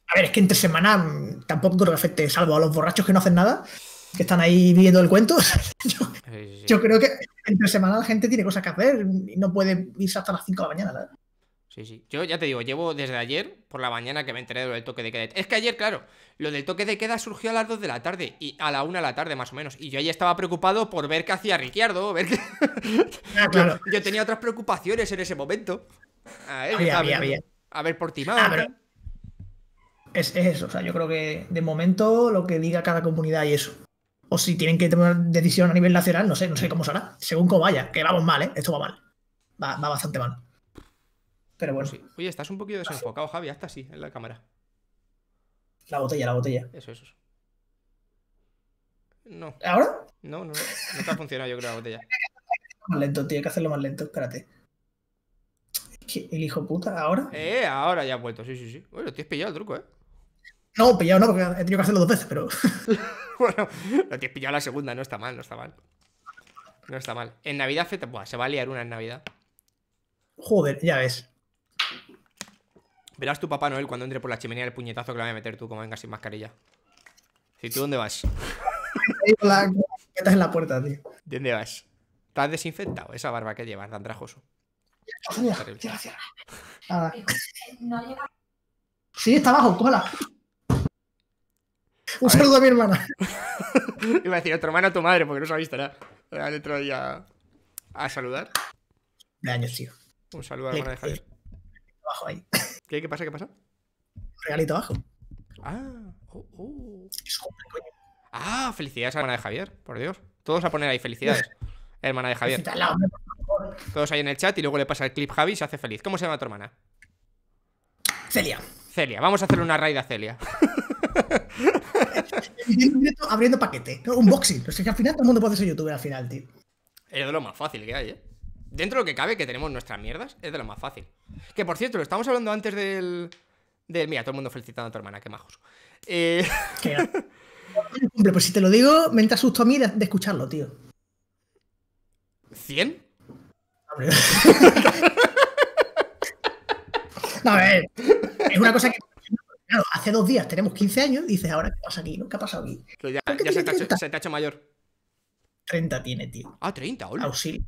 A ver, es que entre semana tampoco creo que afecte, salvo a los borrachos que no hacen nada, que están ahí viendo el cuento. yo, creo que entre semana la gente tiene cosas que hacer y no puede irse hasta las 5 de la mañana. ¿verdad? Sí, sí. Yo ya te digo, llevo desde ayer por la mañana que me enteré de del toque de queda. Es que ayer, claro, lo del toque de queda surgió a las 2 de la tarde y a la 1 de la tarde más o menos. Y yo ahí estaba preocupado por ver qué hacía Ricciardo, ver yo, tenía otras preocupaciones en ese momento. A ver, a por ti, ah, es, eso, o sea, yo creo que de momento lo que diga cada comunidad y eso. O si tienen que tomar decisión a nivel nacional, no sé, no sé cómo será. Según cómo vaya, que vamos mal, ¿eh? Esto va mal. va bastante mal. Pero bueno. Sí. Oye, estás un poquito desenfocado, Javi. Hasta así, en la cámara. La botella, la botella. Eso, eso. No. ¿Ahora? No, no, no. te ha funcionado, yo creo, la botella. más lento, tío. Hay que hacerlo más lento. Espérate. el hijo puta, ¿ahora? Eh, ahora ya ha vuelto. Sí, sí, sí. Bueno, tienes pillado el truco, ¿eh? No, pillado no, porque he tenido que hacerlo dos veces, pero. bueno, lo tienes pillado la segunda. No está mal, no está mal. No está mal. En Navidad, buah, se va a liar una en Navidad. Joder, ya ves. Verás tu papá Noel cuando entre por la chimenea el puñetazo que le voy a meter tú, como venga sin mascarilla. Si tú, ¿dónde vas? Estás en la puerta, tío. dónde vas? ¿Estás desinfectado? Esa barba que llevas, tan trajoso. Cierra, Nada. Eh, eh, sí, está abajo, cola. Un saludo a mi hermana. Iba a decir a tu hermana a tu madre, porque no se ha visto nada. le ahí a, saludar. De año tío. Un saludo a la hermana de Javier. Abajo ahí. ¿Qué, ¿Qué pasa? ¿Qué pasa? regalito abajo. Ah, oh, oh. Ah, felicidades a hermana de Javier, por Dios. Todos a poner ahí felicidades. hermana de Javier. Todos ahí en el chat y luego le pasa el clip Javi y se hace feliz. ¿Cómo se llama tu hermana? Celia. Celia, vamos a hacerle una raid a Celia. abriendo paquete, un boxing. es que al final todo el mundo puede ser youtuber al final, tío. Es de lo más fácil que hay, ¿eh? dentro de lo que cabe, que tenemos nuestras mierdas, es de lo más fácil. Que por cierto, lo estamos hablando antes del. Mira, todo el mundo felicitando a tu hermana, qué majos. Eh... pues si te lo digo, me entra asusto a mí de, escucharlo, tío. ¿100? a ver, es una cosa que hace dos días tenemos 15 años y dices, ahora qué pasa aquí, ¿Qué ha pasado aquí? ya, se, te ha hecho, mayor. 30 tiene, tío. Ah, 30, hola. Auxilio.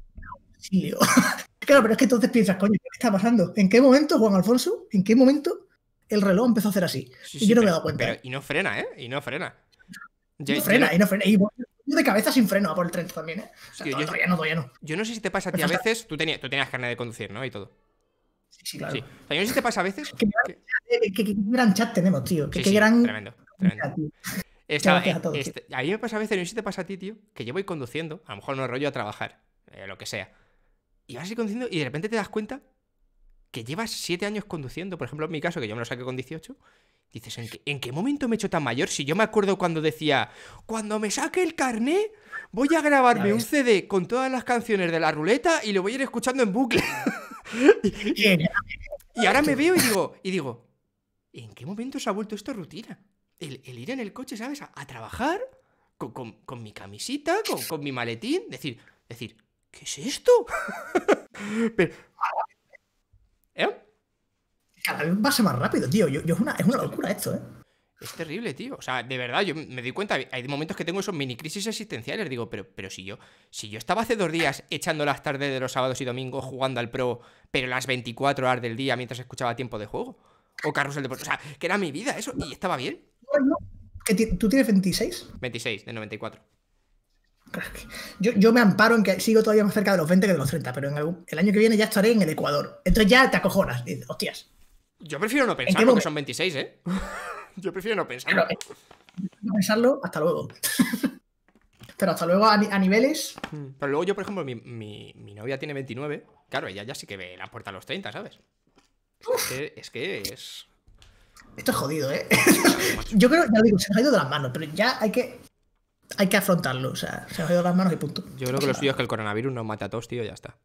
claro, pero es que entonces piensas, coño, ¿qué está pasando? ¿En qué momento, Juan Alfonso? ¿En qué momento el reloj empezó a hacer así? y yo no me he dado cuenta. Pero, y no frena, ¿eh? Y no frena. y no frena, y no frena. Y de cabeza sin freno a por el tren también, ¿eh? O sea, yo, todavía no, todavía no. Yo no sé si te pasa a ti a veces, tú tenías, tú tenías carne de conducir, ¿no? Y todo. Sí, sí, claro. Sí. O no sé si te pasa a veces. Qué, que... Eh, gran chat tenemos, tío. Qué, gran. Tremendo, tremendo. a, este, a, mí me pasa a veces, no sé si te pasa a ti, tío, que yo voy conduciendo, a lo mejor no rollo a trabajar, eh, lo que sea y vas a conduciendo y de repente te das cuenta que llevas siete años conduciendo. Por ejemplo, en mi caso, que yo me lo saqué con 18. Dices, ¿en qué, momento me he hecho tan mayor? Si yo me acuerdo cuando decía, cuando me saque el carné, voy a grabarme un CD con todas las canciones de la ruleta y lo voy a ir escuchando en bucle. y, ahora me veo y digo, y digo, ¿en qué momento se ha vuelto esto rutina? El, ir en el coche, ¿sabes? A, trabajar con, mi camisita, con, con mi maletín, decir, decir, ¿qué es esto? ¿Eh? Cada vez más rápido, tío. es, una, locura esto, ¿eh? Es terrible, tío. O sea, de verdad, yo me doy cuenta, hay momentos que tengo esos mini crisis existenciales. Digo, pero, pero si yo si yo estaba hace dos días echando las tardes de los sábados y domingos jugando al Pro, pero las 24 horas del día mientras escuchaba tiempo de juego. O carrusel de... O sea, que era mi vida eso y estaba bien. ¿Tú tienes 26? 26, de 94. Yo, me amparo en que sigo todavía más cerca de los 20 que de los 30, pero el año que viene ya estaré en el Ecuador. Entonces ya te acojonas, hostias. Yo prefiero no pensar que son 26, ¿eh? yo prefiero no pensarlo. Eh, no pensarlo, hasta luego. pero hasta luego a, niveles. Hmm, pero luego yo, por ejemplo, mi, novia tiene 29. Claro, ella ya sí que ve la puerta a los 30, ¿sabes? Es que, es Esto es jodido, ¿eh? yo creo, ya lo digo, se ha ido de las manos, pero ya hay que hay que afrontarlo. O sea, se ha ido las manos y punto. Yo creo que lo suyo es que el coronavirus nos mata a todos, tío, ya está.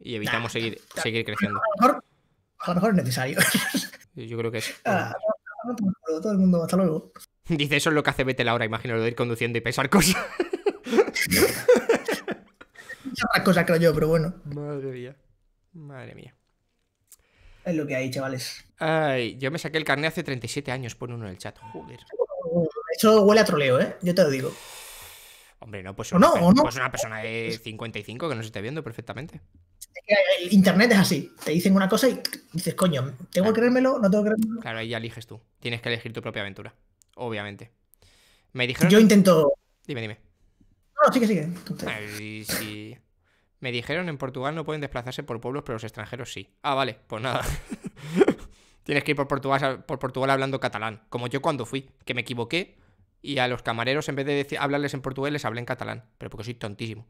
Y evitamos seguir, seguir creciendo. A lo, mejor, es necesario. Yo creo que es. todo el mundo, hasta luego. Dice, eso es lo que hace Vete ahora, imagino, de ir conduciendo y pesar cosas. Otra cosa creo yo, pero bueno. Madre mía. Madre mía. Es lo que hay, chavales. Ay, yo me saqué el carnet hace 37 años, pon uno en el chat. Joder. Eso huele a troleo, ¿eh? Yo te lo digo. Hombre, no, pues, Es no, no. Pues una persona de 55 que no se esté viendo perfectamente. internet es así. Te dicen una cosa y dices, coño, ¿tengo que creérmelo? ¿No tengo que creérmelo? Claro, ahí ya eliges tú. Tienes que elegir tu propia aventura, obviamente. Me dijeron. Yo intento. Dime, dime. No, sigue, sigue. sí. Me dijeron en Portugal no pueden desplazarse por pueblos, pero los extranjeros sí. Ah, vale, pues nada. tienes que ir por Portugal, por Portugal hablando catalán, como yo cuando fui, que me equivoqué y a los camareros en vez de decir, hablarles en portugués les hablé en catalán, pero porque soy tontísimo.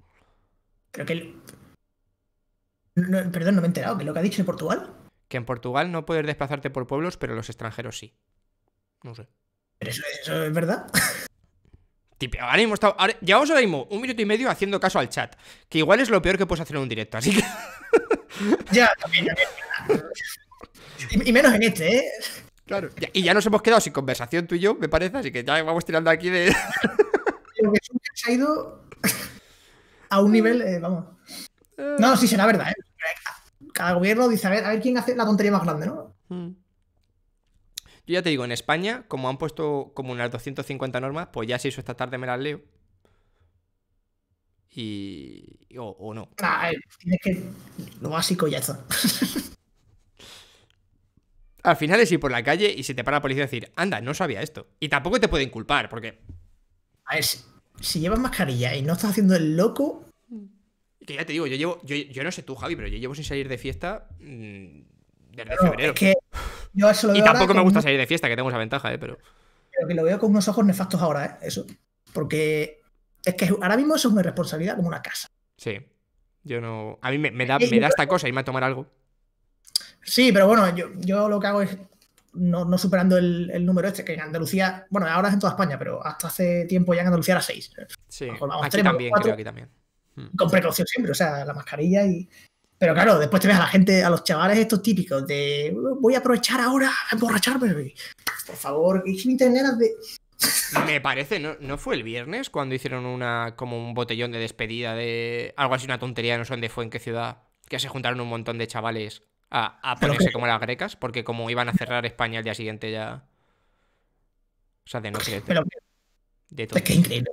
Creo que... perdón, no me he enterado, ¿qué lo que ha dicho en Portugal? Que en Portugal no puedes desplazarte por pueblos, pero los extranjeros sí. No sé. ¿Pero eso, es verdad? Tipo, ahora mismo llevamos ahora mismo un minuto y medio haciendo caso al chat, que igual es lo peor que puedes hacer en un directo, así que... ya, también. Y, menos en este, ¿eh? Claro. Y ya nos hemos quedado sin conversación tú y yo, me parece, así que ya vamos tirando aquí de. que ha ido a un nivel, eh, vamos. No, sí, será verdad, ¿eh? Cada gobierno dice a ver, a ver quién hace la tontería más grande, ¿no? Hmm. Yo ya te digo, en España, como han puesto como unas 250 normas, pues ya se hizo esta tarde, me las leo. Y. o, no. Claro, ah, eh, tienes que. Lo básico ya está. al final es ir por la calle y se te para la policía y decir, anda, no sabía esto. Y tampoco te pueden culpar, porque. A ver, si, llevas mascarilla y no estás haciendo el loco. Que ya te digo, yo llevo. Yo, no sé tú, Javi, pero yo llevo sin salir de fiesta mm, desde febrero. y tampoco me gusta salir de fiesta, que tengo esa ventaja, ¿eh? Pero... que lo veo con unos ojos nefastos ahora, ¿eh? Eso. Porque es que ahora mismo eso es mi responsabilidad como una casa. Sí. Yo no. A mí me, da, me da eh, esta cosa irme a tomar algo. Sí, pero bueno, yo, lo que hago es no, superando el, número este, que en Andalucía, bueno, ahora es en toda España, pero hasta hace tiempo ya en Andalucía era 6. Sí, aquí, también, creo, aquí también, Con precaución siempre, o sea, la mascarilla y... Pero claro, después te ves a la gente, a los chavales estos típicos de voy a aprovechar ahora a emborracharme. Por favor, interneras de... Me parece, ¿no, ¿no fue el viernes cuando hicieron una como un botellón de despedida de algo así, una tontería, no sé dónde fue, en qué ciudad, que se juntaron un montón de chavales a, a ponerse como las grecas, porque como iban a cerrar España el día siguiente ya. O sea, de no sé Pero... De todo. Es increíble.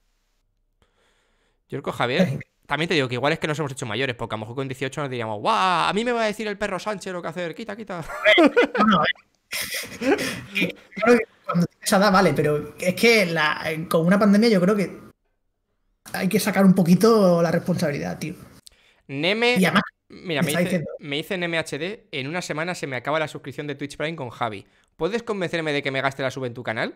Yo creo que Javier. También te digo que igual es que nos hemos hecho mayores, porque a lo mejor con 18 nos diríamos, ¡guau! A mí me va a decir el perro Sánchez lo que hacer, quita, quita. Eh. cuando tienes edad, vale, pero es que con una pandemia yo creo que hay que sacar un poquito la responsabilidad, tío. Neme, y además, Mira, me dicen, en MHD, en una semana se me acaba la suscripción de Twitch Prime con Javi. ¿Puedes convencerme de que me gaste la sub en tu canal?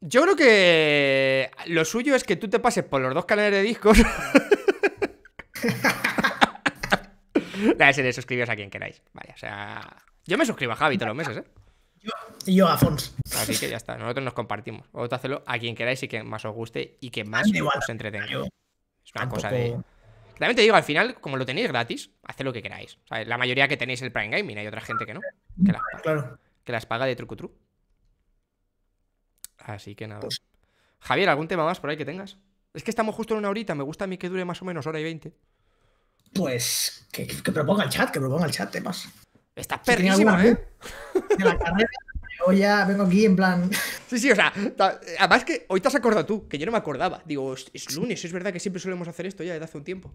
Yo creo que lo suyo es que tú te pases por los dos canales de discos. Nada, se le a quien queráis. Vaya, o sea. Yo me suscribo a Javi todos los meses, ¿eh? Yo, yo a Fons. Así que ya está, nosotros nos compartimos. Vosotros hacerlo a quien queráis y que más os guste y que más os entretenga. es una cosa de. También digo, al final, como lo tenéis gratis, haced lo que queráis. la mayoría que tenéis el Prime Gaming, hay otra gente que no. Que las paga, de truco Así que nada. Pues Javier, ¿algún tema más por ahí que tengas? Es que estamos justo en una horita, me gusta a mí que dure más o menos hora y veinte. Pues que, proponga el chat, que proponga el chat temas. Estás perrísima, ¿eh? De la carrera, Hoy ya vengo aquí en plan. Sí, sí, o sea, además que hoy te has acordado tú, que yo no me acordaba. Digo, es, lunes, es verdad que siempre solemos hacer esto ya desde hace un tiempo.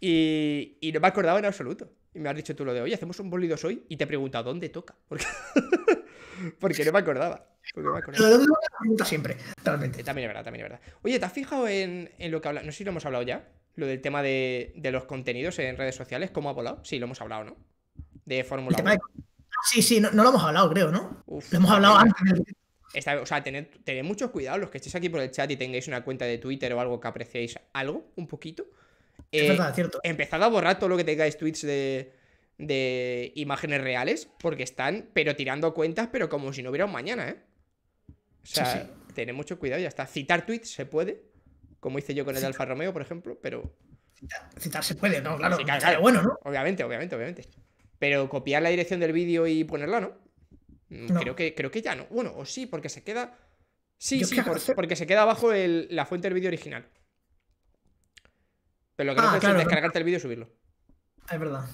Y, no me acordaba en absoluto. Y me has dicho tú lo de, hoy, hacemos un bolido hoy y te he preguntado dónde toca. Porque, no me acordaba. Porque no me siempre, eh, También es verdad, también es verdad. Oye, ¿te has fijado en, lo que habla? No sé si lo hemos hablado ya, lo del tema de, de los contenidos en redes sociales, cómo ha volado. Sí, lo hemos hablado, ¿no? De Fórmula 1 sí, sí, no, lo hemos hablado, creo, ¿no? lo hemos hablado antes. o sea, tened, mucho cuidado los que estéis aquí por el chat y tengáis una cuenta de Twitter o algo que apreciéis algo, un poquito. Eh, cierto. Empezad a borrar todo lo que tengáis tweets de, imágenes reales, porque están, pero tirando cuentas, pero como si no hubiera un mañana, ¿eh? O sea, tened mucho cuidado, ya está. Citar tweets se puede, como hice yo con el Alfa Romeo, por ejemplo, pero. Citar, se puede, ¿no? claro, claro. bueno, ¿no? Obviamente, obviamente, obviamente. Pero copiar la dirección del vídeo y ponerla, mm, ¿no? Creo, que, creo que ya no. Bueno, o sí, porque se queda. Sí, sí, porque se queda abajo la fuente del vídeo original. Pero lo que no ah, es descargarte el vídeo y subirlo. Es verdad.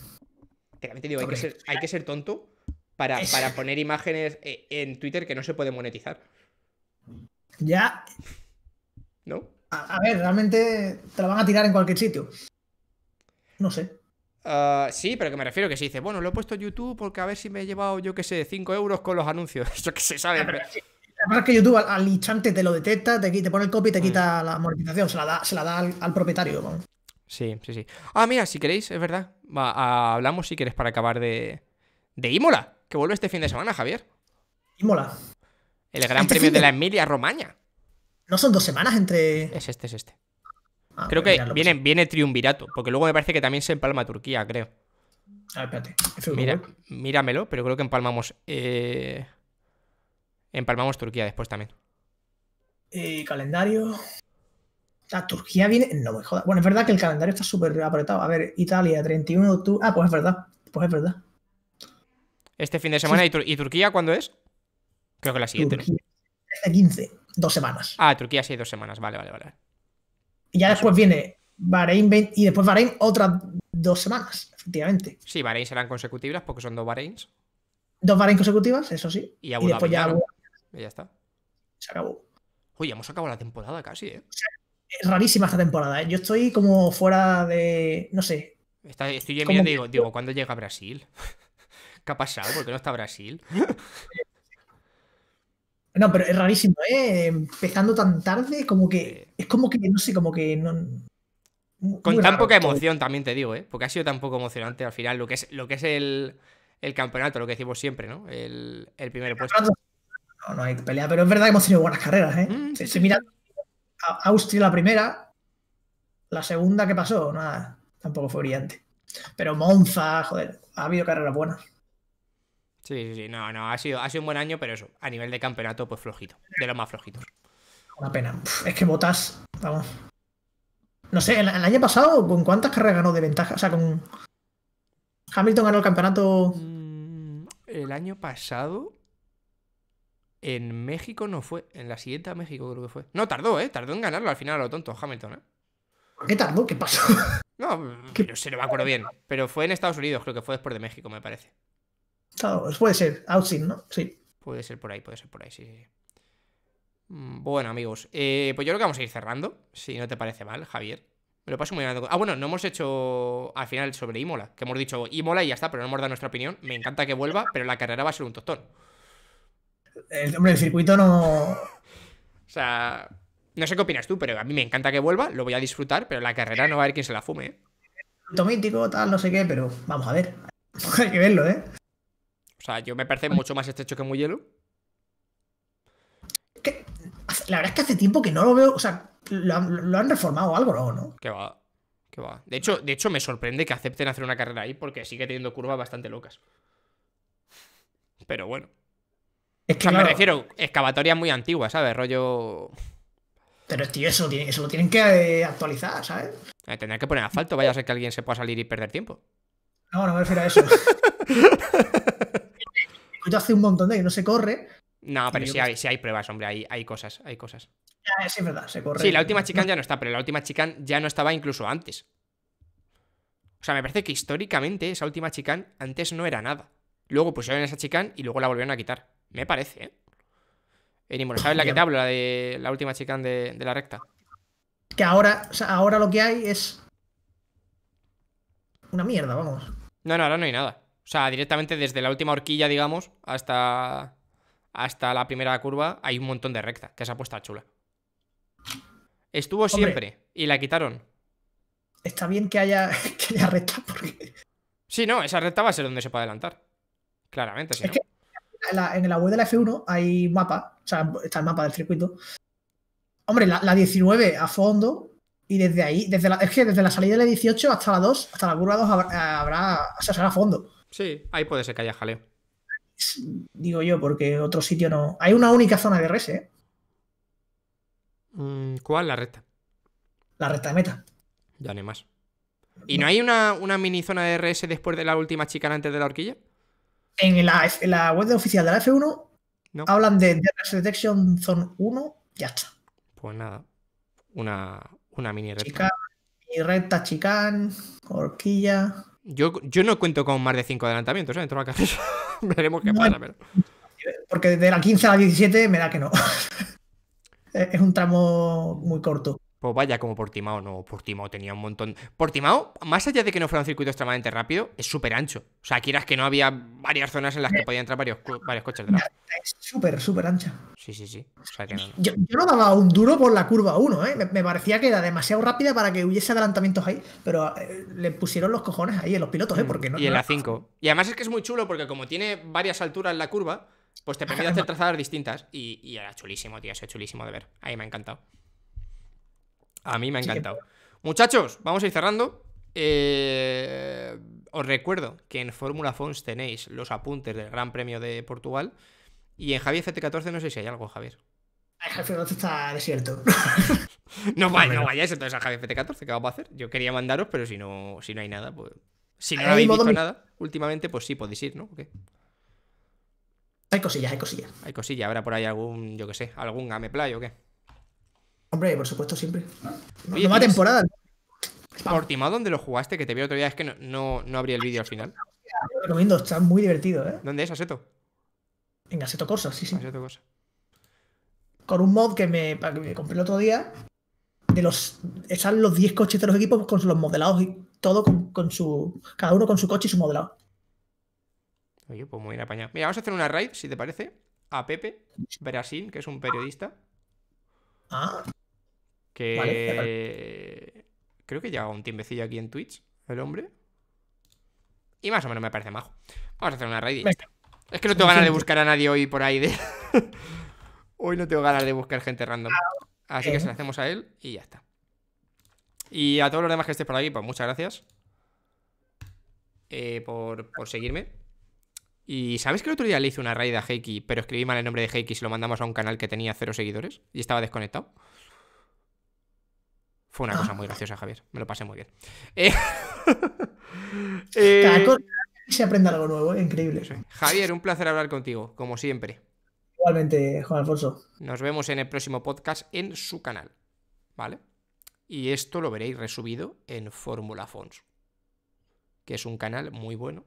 te hay que, ser, hay que, ser, tonto para, poner imágenes eh, en Twitter que no se puede monetizar. Ya. ¿No? a, ver, realmente te la van a tirar en cualquier sitio. No sé. Ah, sí, pero que me refiero que si dice bueno, lo he puesto en YouTube porque a ver si me he llevado, yo qué sé, 5 euros con los anuncios. Eso que se sabe. Pero... Además que YouTube al, hinchante te lo detecta, te, pone el copy y te mm. quita la amortización. se la da, al, propietario. Sí, sí, sí. Ah, mira, si queréis, es verdad. Ah, hablamos si quieres para acabar de. De Imola, que vuelve este fin de semana, Javier. Imola. El gran este premio de... de la Emilia Romagna. No son dos semanas entre. Es este, es este. Ah, creo pues que viene, viene triunvirato, porque luego me parece que también se empalma Turquía, creo. ver, ah, espérate. Mira, míramelo, pero creo que empalmamos. Eh, empalmamos Turquía después también. calendario. Turquía viene. No me jodas. Bueno, es verdad que el calendario está súper apretado. A ver, Italia, 31 de octubre. Ah, pues es verdad. Pues es verdad. Este fin de semana. ¿Y, Turquía cuándo es? Creo que la siguiente. Turquía, 15. Dos semanas. Ah, Turquía sí, dos semanas. Vale, vale, vale. Y ya después viene Bahrein y después Bahrein otras dos semanas, efectivamente. Sí, Bahrein serán consecutivas porque son dos Bahreins. Dos Bahrein consecutivas, eso sí. Y, ya, ya está. Se acabó. Uy, hemos acabado la temporada casi, ¿eh? Es rarísima esta temporada, ¿eh? Yo estoy como fuera de. No sé. estoy ya digo, digo, ¿cuándo llega Brasil? ¿Qué ha pasado? ¿Por qué no está Brasil? No, pero es rarísimo, ¿eh? Empezando tan tarde, como que. Es como que, no sé, como que no. Con tan poca emoción, también te digo, ¿eh? Porque ha sido tan poco emocionante al final lo que es, lo que es el, campeonato, lo que decimos siempre, ¿no? El, el primer puesto. No, no hay pelea, pero es verdad que hemos tenido buenas carreras, ¿eh? Si se, mira a Austria la primera, la segunda que pasó, nada, tampoco fue brillante. Pero Monza, joder, ha habido carreras buenas. Sí, sí, sí, no, no, ha sido, ha un buen año, pero eso, a nivel de campeonato, pues flojito, de los más flojitos. Una pena. Es que botas, vamos. No sé, el, año pasado, ¿con cuántas carreras ganó de ventaja? O sea, con. Hamilton ganó el campeonato. Mm, el año pasado. En México no fue. En la siguiente a México creo que fue. No, tardó, ¿eh? Tardó en ganarlo al final, a lo tonto, Hamilton, ¿eh? qué tardó? ¿Qué pasó? No, se no se, no me acuerdo bien. Pero fue en Estados Unidos, creo que fue después de México, me parece. Pues puede ser, Outsin, ¿no? Sí. Puede ser por ahí, puede ser por ahí, sí, mm, Bueno, amigos, eh, pues yo creo que vamos a ir cerrando, si no te parece mal, Javier. Me lo paso muy bien. Ah, bueno, no hemos hecho al final sobre Imola, que hemos dicho Imola y ya está, pero no hemos dado nuestra opinión. Me encanta que vuelva, pero la carrera va a ser un tostón. El, nombre del circuito no. o sea, no sé qué opinas tú, pero a mí me encanta que vuelva, lo voy a disfrutar, pero la carrera no va a haber quien se la fume, ¿eh? Mítico, tal, no sé qué, pero vamos a ver. Hay que verlo, ¿eh? O sea, yo me parece mucho más estrecho que muy hielo. La verdad es que hace tiempo que no lo veo. O sea, lo han, reformado algo, ¿no? ¿no? Que va. Que va. De hecho, de hecho, me sorprende que acepten hacer una carrera ahí porque sigue teniendo curvas bastante locas. Pero bueno. Es que me refiero, excavatorias muy antiguas, ¿sabes? Rollo. Pero tío, eso, eso lo tienen que eh, actualizar, ¿sabes? Eh, Tendrían que poner asfalto, vaya a ser que alguien se pueda salir y perder tiempo. No, no me refiero a eso. Pues hace un montón de no se corre. No, pero sí hay, hay, pruebas, hombre, hay, hay cosas, hay cosas. sí, es verdad, se corre. Sí, la última chicán ya no está, pero la última chicán ya no estaba incluso antes. O sea, me parece que históricamente esa última chicán antes no era nada. Luego pusieron esa chicán y luego la volvieron a quitar. Me parece, ¿eh? ¿sabes la que te hablo? La de la última chicán de, la recta. Que ahora, ahora lo que hay es. Una mierda, vamos. No, no, ahora no hay nada. O sea, directamente desde la última horquilla, digamos, hasta, hasta la primera curva, hay un montón de recta, que se puesto a chula. Estuvo siempre y la quitaron. Está bien que haya, que haya recta porque... Sí, no, esa recta va a ser donde se puede adelantar. Claramente, sí. Es que en, la, web de la F1 hay mapa, o sea, está el mapa del circuito. Hombre, la, 19 a fondo y desde ahí, desde la, es que desde la salida de la 18 hasta la 2, hasta la curva 2 habrá, habrá o sea, será a fondo. Sí, ahí puede ser que haya jaleo. Digo yo, porque otro sitio no. Hay una única zona de RS, ¿eh? Mm, ¿Cuál? La recta. La recta de meta. Ya ni más. ¿Y no, hay una, mini zona de RS después de la última chicana antes de la horquilla? En la, la web oficial de la F1 no. hablan de, Detection Zone 1, ya está. Pues nada, una, mini recta. y recta, chicana. horquilla. Yo, yo no cuento con más de 5 adelantamientos ¿eh? dentro de la carrera. Veremos qué pasa. Porque de la 15 a la 17 me da que no. es un tramo muy corto. Pues vaya, como Portimao, no, Portimao tenía un montón. Portimao, más allá de que no fuera un circuito extremadamente rápido, es súper ancho. O sea, quieras que no había varias zonas en las que podían entrar varios, varios coches de la. Es súper, súper ancha. Sí, sí, sí. Yo, no daba un duro por la curva 1, ¿eh? me, parecía que era demasiado rápida para que hubiese adelantamientos ahí, pero eh, le pusieron los cojones ahí en los pilotos, ¿eh? Mm, porque no, y en la 5. Y además es que es muy chulo porque como tiene varias alturas en la curva, pues te permite hacer trazadas distintas. Y, y era chulísimo, tío, eso es chulísimo de ver. Ahí me ha encantado. A mí me ha encantado. Muchachos, vamos a ir cerrando. Eh, os recuerdo que en Fórmula Fons tenéis los apuntes del Gran Premio de Portugal. Y en Javier FT14 no sé si hay algo, Javier. Javier FT14 está desierto. no, vaya, no vayáis entonces a Javier FT14, ¿qué vamos a hacer? Yo quería mandaros, pero si no, si no hay nada, pues. Si no habéis visto nada últimamente, pues sí podéis ir, ¿no? Hay cosillas, hay cosillas. Hay cosillas, habrá por ahí algún, yo qué sé, algún gameplay o qué. Hombre, por supuesto, siempre. Oye, Nueva temporada. Portimao, ¿dónde lo jugaste? Que te vi otro día, es que no, no, no el vídeo al final. Lo recomiendo, está muy divertido, ¿eh? ¿Dónde es Aseto? En Aseto Corsa, sí, sí. Aseto Corsa. Con un mod que me, que compré el otro día. De los. Están los 10 coches de los equipos con los modelados y todo con, su. Cada uno con su coche y su modelado. Oye, pues muy bien apañado. Mira, vamos a hacer una raid, si te parece, a Pepe Brasil, que es un periodista. Ah. Que creo que lleva un tiempecillo aquí en Twitch, el hombre. Y más o menos me parece majo. Vamos a hacer una raid. Es que no tengo ganas de buscar a nadie hoy por ahí. hoy no tengo ganas de buscar gente random. Así que se la hacemos a él y ya está. Y a todos los demás que estén por aquí, pues muchas gracias eh, por, seguirme. Y sabes que el otro día le hice una raid a Heiki, pero escribí mal el nombre de Heiki y lo mandamos a un canal que tenía cero seguidores y estaba desconectado? Fue una cosa ah. muy graciosa, Javier. Me lo pasé muy bien. Eh, eh, se aprende algo nuevo, ¿eh? increíble. Javier, un placer hablar contigo, como siempre. Igualmente, Juan Alfonso. Nos vemos en el próximo podcast en su canal. ¿Vale? Y esto lo veréis resubido en Fórmula Fons, que es un canal muy bueno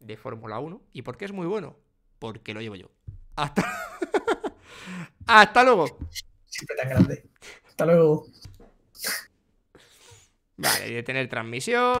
de Fórmula 1. ¿Y por qué es muy bueno? Porque lo llevo yo. Hasta, Hasta luego. Siempre tan grande. Hasta luego. Vale, de tener transmisión.